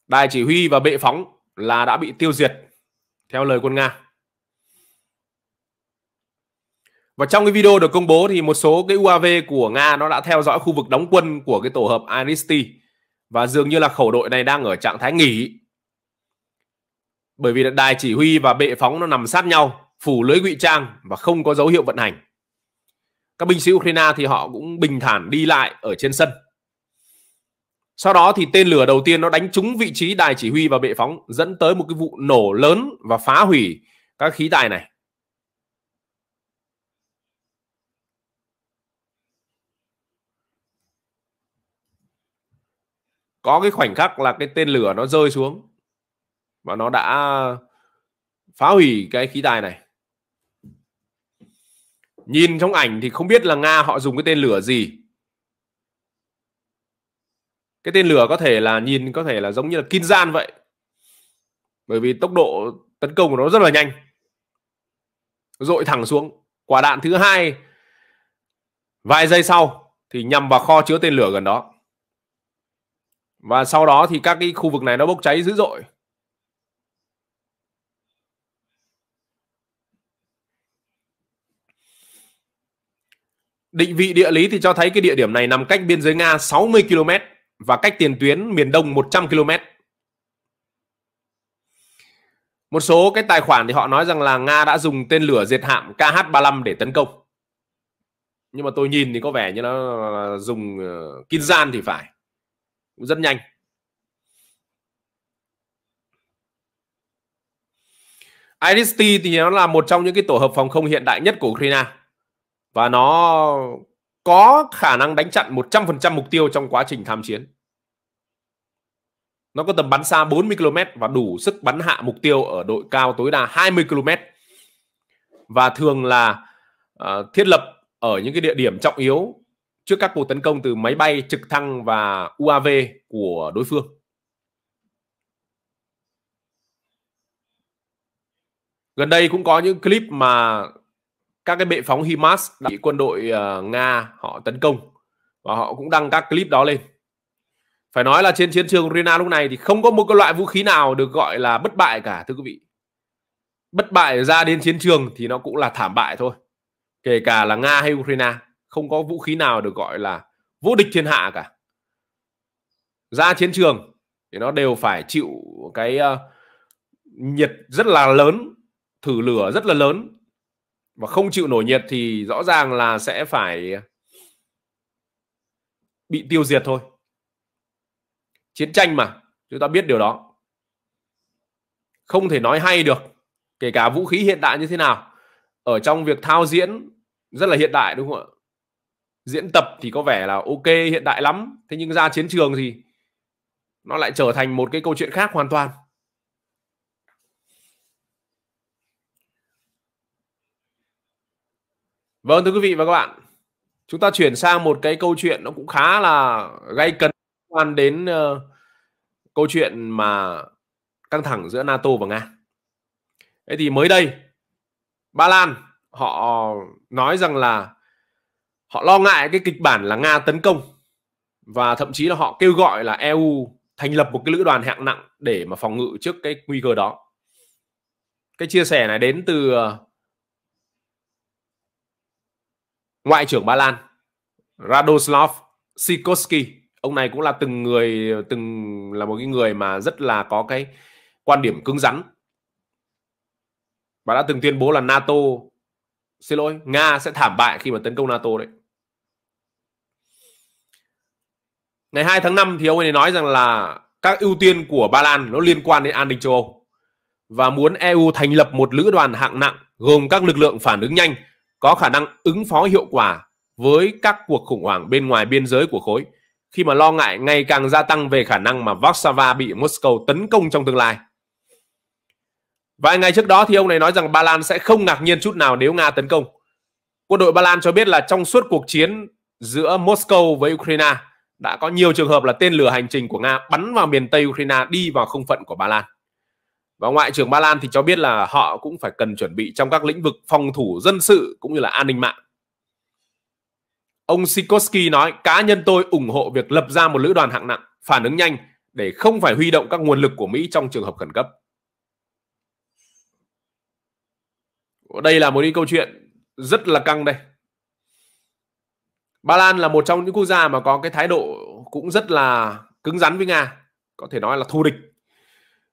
S1: Đài chỉ huy và bệ phóng là đã bị tiêu diệt theo lời quân Nga. và trong cái video được công bố thì một số cái UAV của Nga nó đã theo dõi khu vực đóng quân của cái tổ hợp Aristi và dường như là khẩu đội này đang ở trạng thái nghỉ bởi vì đài chỉ huy và bệ phóng nó nằm sát nhau phủ lưới ngụy trang và không có dấu hiệu vận hành các binh sĩ Ukraine thì họ cũng bình thản đi lại ở trên sân sau đó thì tên lửa đầu tiên nó đánh trúng vị trí đài chỉ huy và bệ phóng dẫn tới một cái vụ nổ lớn và phá hủy các khí tài này có cái khoảnh khắc là cái tên lửa nó rơi xuống và nó đã phá hủy cái khí tài này nhìn trong ảnh thì không biết là nga họ dùng cái tên lửa gì cái tên lửa có thể là nhìn có thể là giống như là kinh gian vậy bởi vì tốc độ tấn công của nó rất là nhanh dội thẳng xuống quả đạn thứ hai vài giây sau thì nhằm vào kho chứa tên lửa gần đó và sau đó thì các cái khu vực này nó bốc cháy dữ dội Định vị địa lý thì cho thấy cái địa điểm này nằm cách biên giới Nga 60 km và cách tiền tuyến miền Đông 100 km. Một số cái tài khoản thì họ nói rằng là Nga đã dùng tên lửa diệt hạm KH-35 để tấn công. Nhưng mà tôi nhìn thì có vẻ như nó dùng ờ, kinh gian thì phải rất nhanh iris thì nó là một trong những cái tổ hợp phòng không hiện đại nhất của Ukraine và nó có khả năng đánh chặn 100% mục tiêu trong quá trình tham chiến. Nó có tầm bắn xa 40 km và đủ sức bắn hạ mục tiêu ở độ cao tối đa 20 km. Và thường là uh, thiết lập ở những cái địa điểm trọng yếu trước các cuộc tấn công từ máy bay, trực thăng và UAV của đối phương. Gần đây cũng có những clip mà các cái bệ phóng HIMARS bị quân đội ờ, Nga họ tấn công và họ cũng đăng các clip đó lên. Phải nói là trên chiến trường Rina lúc này thì không có một cái loại vũ khí nào được gọi là bất bại cả thưa quý vị. Bất bại ra đến chiến trường thì nó cũng là thảm bại thôi. Kể cả là Nga hay Ukraine không có vũ khí nào được gọi là vô địch thiên hạ cả ra chiến trường thì nó đều phải chịu cái uh, nhiệt rất là lớn thử lửa rất là lớn và không chịu nổi nhiệt thì rõ ràng là sẽ phải bị tiêu diệt thôi chiến tranh mà chúng ta biết điều đó không thể nói hay được kể cả vũ khí hiện đại như thế nào ở trong việc thao diễn rất là hiện đại đúng không ạ diễn tập thì có vẻ là ok hiện đại lắm thế nhưng ra chiến trường thì nó lại trở thành một cái câu chuyện khác hoàn toàn vâng thưa quý vị và các bạn chúng ta chuyển sang một cái câu chuyện nó cũng khá là gây cấn quan đến ờ, câu chuyện mà căng thẳng giữa NATO và Nga. Thế thì mới đây Ba Lan họ nói rằng là họ lo ngại cái kịch bản là nga tấn công và thậm chí là họ kêu gọi là eu thành lập một cái lữ đoàn hạng nặng để mà phòng ngự trước cái nguy cơ đó cái chia sẻ này đến từ ờ, ngoại trưởng ba lan radoslav sikorski ông này cũng là từng người từng là một cái người mà rất là có cái quan điểm cứng rắn và đã từng tuyên bố là nato xin lỗi nga sẽ thảm bại khi mà tấn công nato đấy ngày 2 tháng 5 thì ông ấy nói rằng là các ưu tiên của Ba Lan nó liên quan đến an ninh châu Âu và muốn EU thành lập một lữ đoàn hạng nặng gồm các lực lượng phản ứng nhanh có khả năng ứng phó hiệu quả với các cuộc khủng hoảng bên ngoài biên giới của khối khi mà lo ngại ngày càng gia tăng về khả năng mà Warsaw bị Moscow tấn công trong tương lai. Vài ngày trước đó thì ông này nói rằng Ba Lan sẽ không ngạc nhiên chút nào nếu Nga tấn công. Quân đội Ba Lan cho biết là trong suốt cuộc chiến giữa Moscow với Ukraine đã có nhiều trường hợp là tên lửa hành trình của Nga bắn vào miền Tây Ukraine đi vào không phận của Ba Lan. Và Ngoại trưởng Ba Lan thì cho biết là họ cũng phải cần chuẩn bị trong các lĩnh vực phòng thủ dân sự cũng như là an ninh mạng. Ông Sikorsky nói cá nhân tôi ủng hộ việc lập ra một lữ đoàn hạng nặng phản ứng nhanh để không phải huy động các nguồn lực của Mỹ trong trường hợp khẩn cấp. Đây là một cái câu chuyện rất là căng đây. Ba Lan là một trong những quốc gia mà có cái thái độ cũng rất là cứng rắn với Nga, có thể nói là thù địch.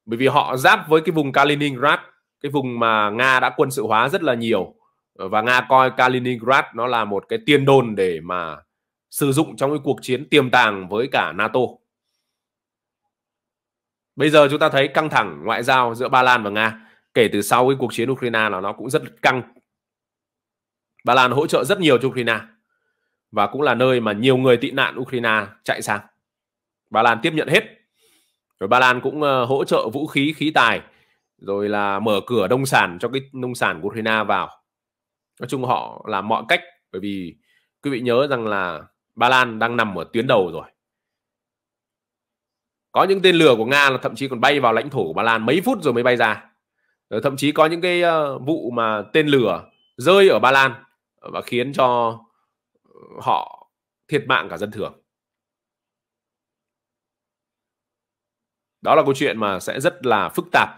S1: Bởi vì họ giáp với cái vùng Kaliningrad, cái vùng mà Nga đã quân sự hóa rất là nhiều và Nga coi Kaliningrad nó là một cái tiên đồn để mà sử dụng trong cái cuộc chiến tiềm tàng với cả NATO. Bây giờ chúng ta thấy căng thẳng ngoại giao giữa Ba Lan và Nga kể từ sau cái cuộc chiến Ukraine là nó cũng rất căng. Ba Lan hỗ trợ rất nhiều cho Ukraine và cũng là nơi mà nhiều người tị nạn Ukraine chạy sang. Ba Lan tiếp nhận hết. Rồi Ba Lan cũng ờ, hỗ trợ vũ khí, khí tài, rồi là mở cửa nông sản cho cái nông sản của Ukraine vào. Nói chung họ làm mọi cách bởi vì quý vị nhớ rằng là Ba Lan đang nằm ở tuyến đầu rồi. Có những tên lửa của Nga là thậm chí còn bay vào lãnh thổ của Ba Lan mấy phút rồi mới bay ra. Rồi thậm chí có những cái ờ, vụ mà tên lửa rơi ở Ba Lan và khiến cho họ thiệt mạng cả dân thường đó là câu chuyện mà sẽ rất là phức tạp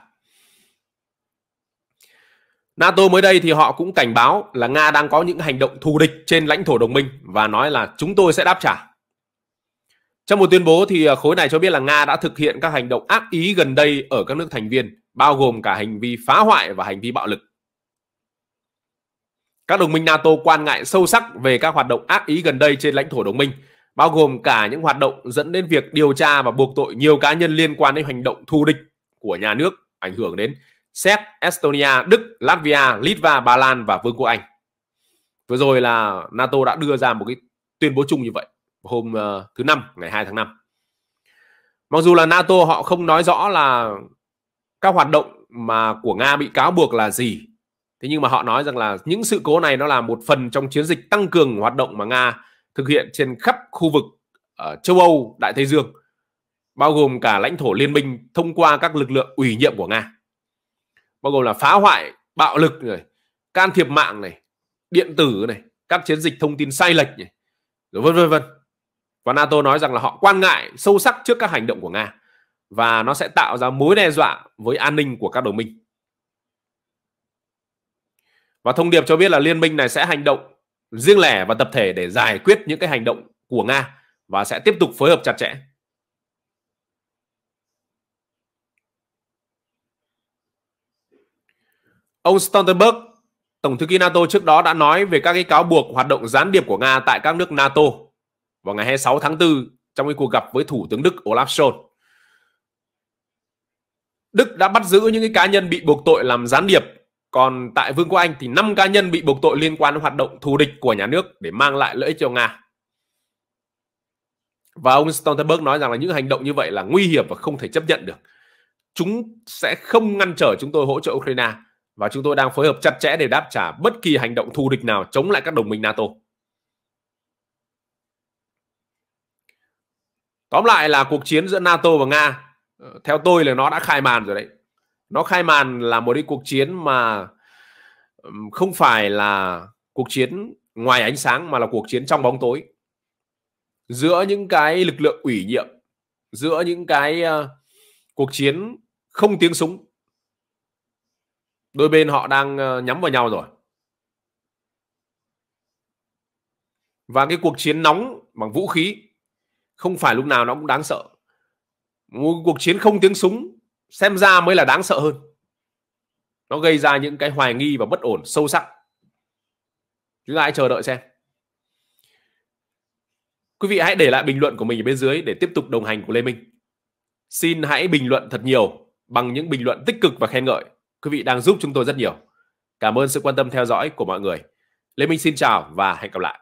S1: NATO mới đây thì họ cũng cảnh báo là Nga đang có những hành động thù địch trên lãnh thổ đồng minh và nói là chúng tôi sẽ đáp trả. Trong một tuyên bố thì à, khối này cho biết là Nga đã thực hiện các hành động ác ý gần đây ở các nước thành viên, bao gồm cả hành vi phá hoại và hành vi bạo lực. Các đồng minh NATO quan ngại sâu sắc về các hoạt động ác ý gần đây trên lãnh thổ đồng minh, bao gồm cả những hoạt động dẫn đến việc điều tra và buộc tội nhiều cá nhân liên quan đến hành động thù địch của nhà nước ảnh hưởng đến Séc, Estonia, Đức, Latvia, Litva, Ba Lan và Vương quốc Anh. Vừa rồi là NATO đã đưa ra một cái tuyên bố chung như vậy hôm ờ, thứ năm ngày 2 tháng 5. Mặc dù là NATO họ không nói rõ là các hoạt động mà của Nga bị cáo buộc là gì thế nhưng mà họ nói rằng là những sự cố này nó là một phần trong chiến dịch tăng cường hoạt động mà nga thực hiện trên khắp khu vực ở châu âu đại tây dương bao gồm cả lãnh thổ liên minh thông qua các lực lượng ủy nhiệm của nga bao gồm là phá hoại bạo lực này can thiệp mạng này điện tử này các chiến dịch thông tin sai lệch này rồi vân vân vân và nato nói rằng là họ quan ngại sâu sắc trước các hành động của nga và nó sẽ tạo ra mối đe dọa với an ninh của các đồng minh và thông điệp cho biết là liên minh này sẽ hành động riêng lẻ và tập thể để giải quyết những cái hành động của nga và sẽ tiếp tục phối hợp chặt chẽ Ông Stoltenberg, Tổng thư ký NATO trước đó đã nói về các cái cáo buộc hoạt động gián điệp của Nga tại các nước NATO vào ngày 26 tháng 4 trong cái cuộc gặp với Thủ tướng Đức Olaf Scholz. Đức đã bắt giữ những cái cá nhân bị buộc tội làm gián điệp còn tại Vương quốc Anh thì 5 cá nhân bị buộc tội liên quan đến hoạt động thù địch của nhà nước để mang lại lợi ích cho Nga. Và ông Stoltenberg nói rằng là những hành động như vậy là nguy hiểm và không thể chấp nhận được. Chúng sẽ không ngăn trở chúng tôi hỗ trợ Ukraine và chúng tôi đang phối hợp chặt chẽ để đáp trả bất kỳ hành động thù địch nào chống lại các đồng minh NATO. Tóm lại là cuộc chiến giữa NATO và Nga ờ, theo tôi là nó đã khai màn rồi đấy nó khai màn là một cái cuộc chiến mà không phải là cuộc chiến ngoài ánh sáng mà là cuộc chiến trong bóng tối giữa những cái lực lượng ủy nhiệm giữa những cái uh, cuộc chiến không tiếng súng đôi bên họ đang uh, nhắm vào nhau rồi và cái cuộc chiến nóng bằng vũ khí không phải lúc nào nó cũng đáng sợ một cuộc chiến không tiếng súng xem ra mới là đáng sợ hơn nó gây ra những cái hoài nghi và bất ổn sâu sắc chúng ta hãy chờ đợi xem quý vị hãy để lại bình luận của mình ở bên dưới để tiếp tục đồng hành của lê minh xin hãy bình luận thật nhiều bằng những bình luận tích cực và khen ngợi quý vị đang giúp chúng tôi rất nhiều cảm ơn sự quan tâm theo dõi của mọi người lê minh xin chào và hẹn gặp lại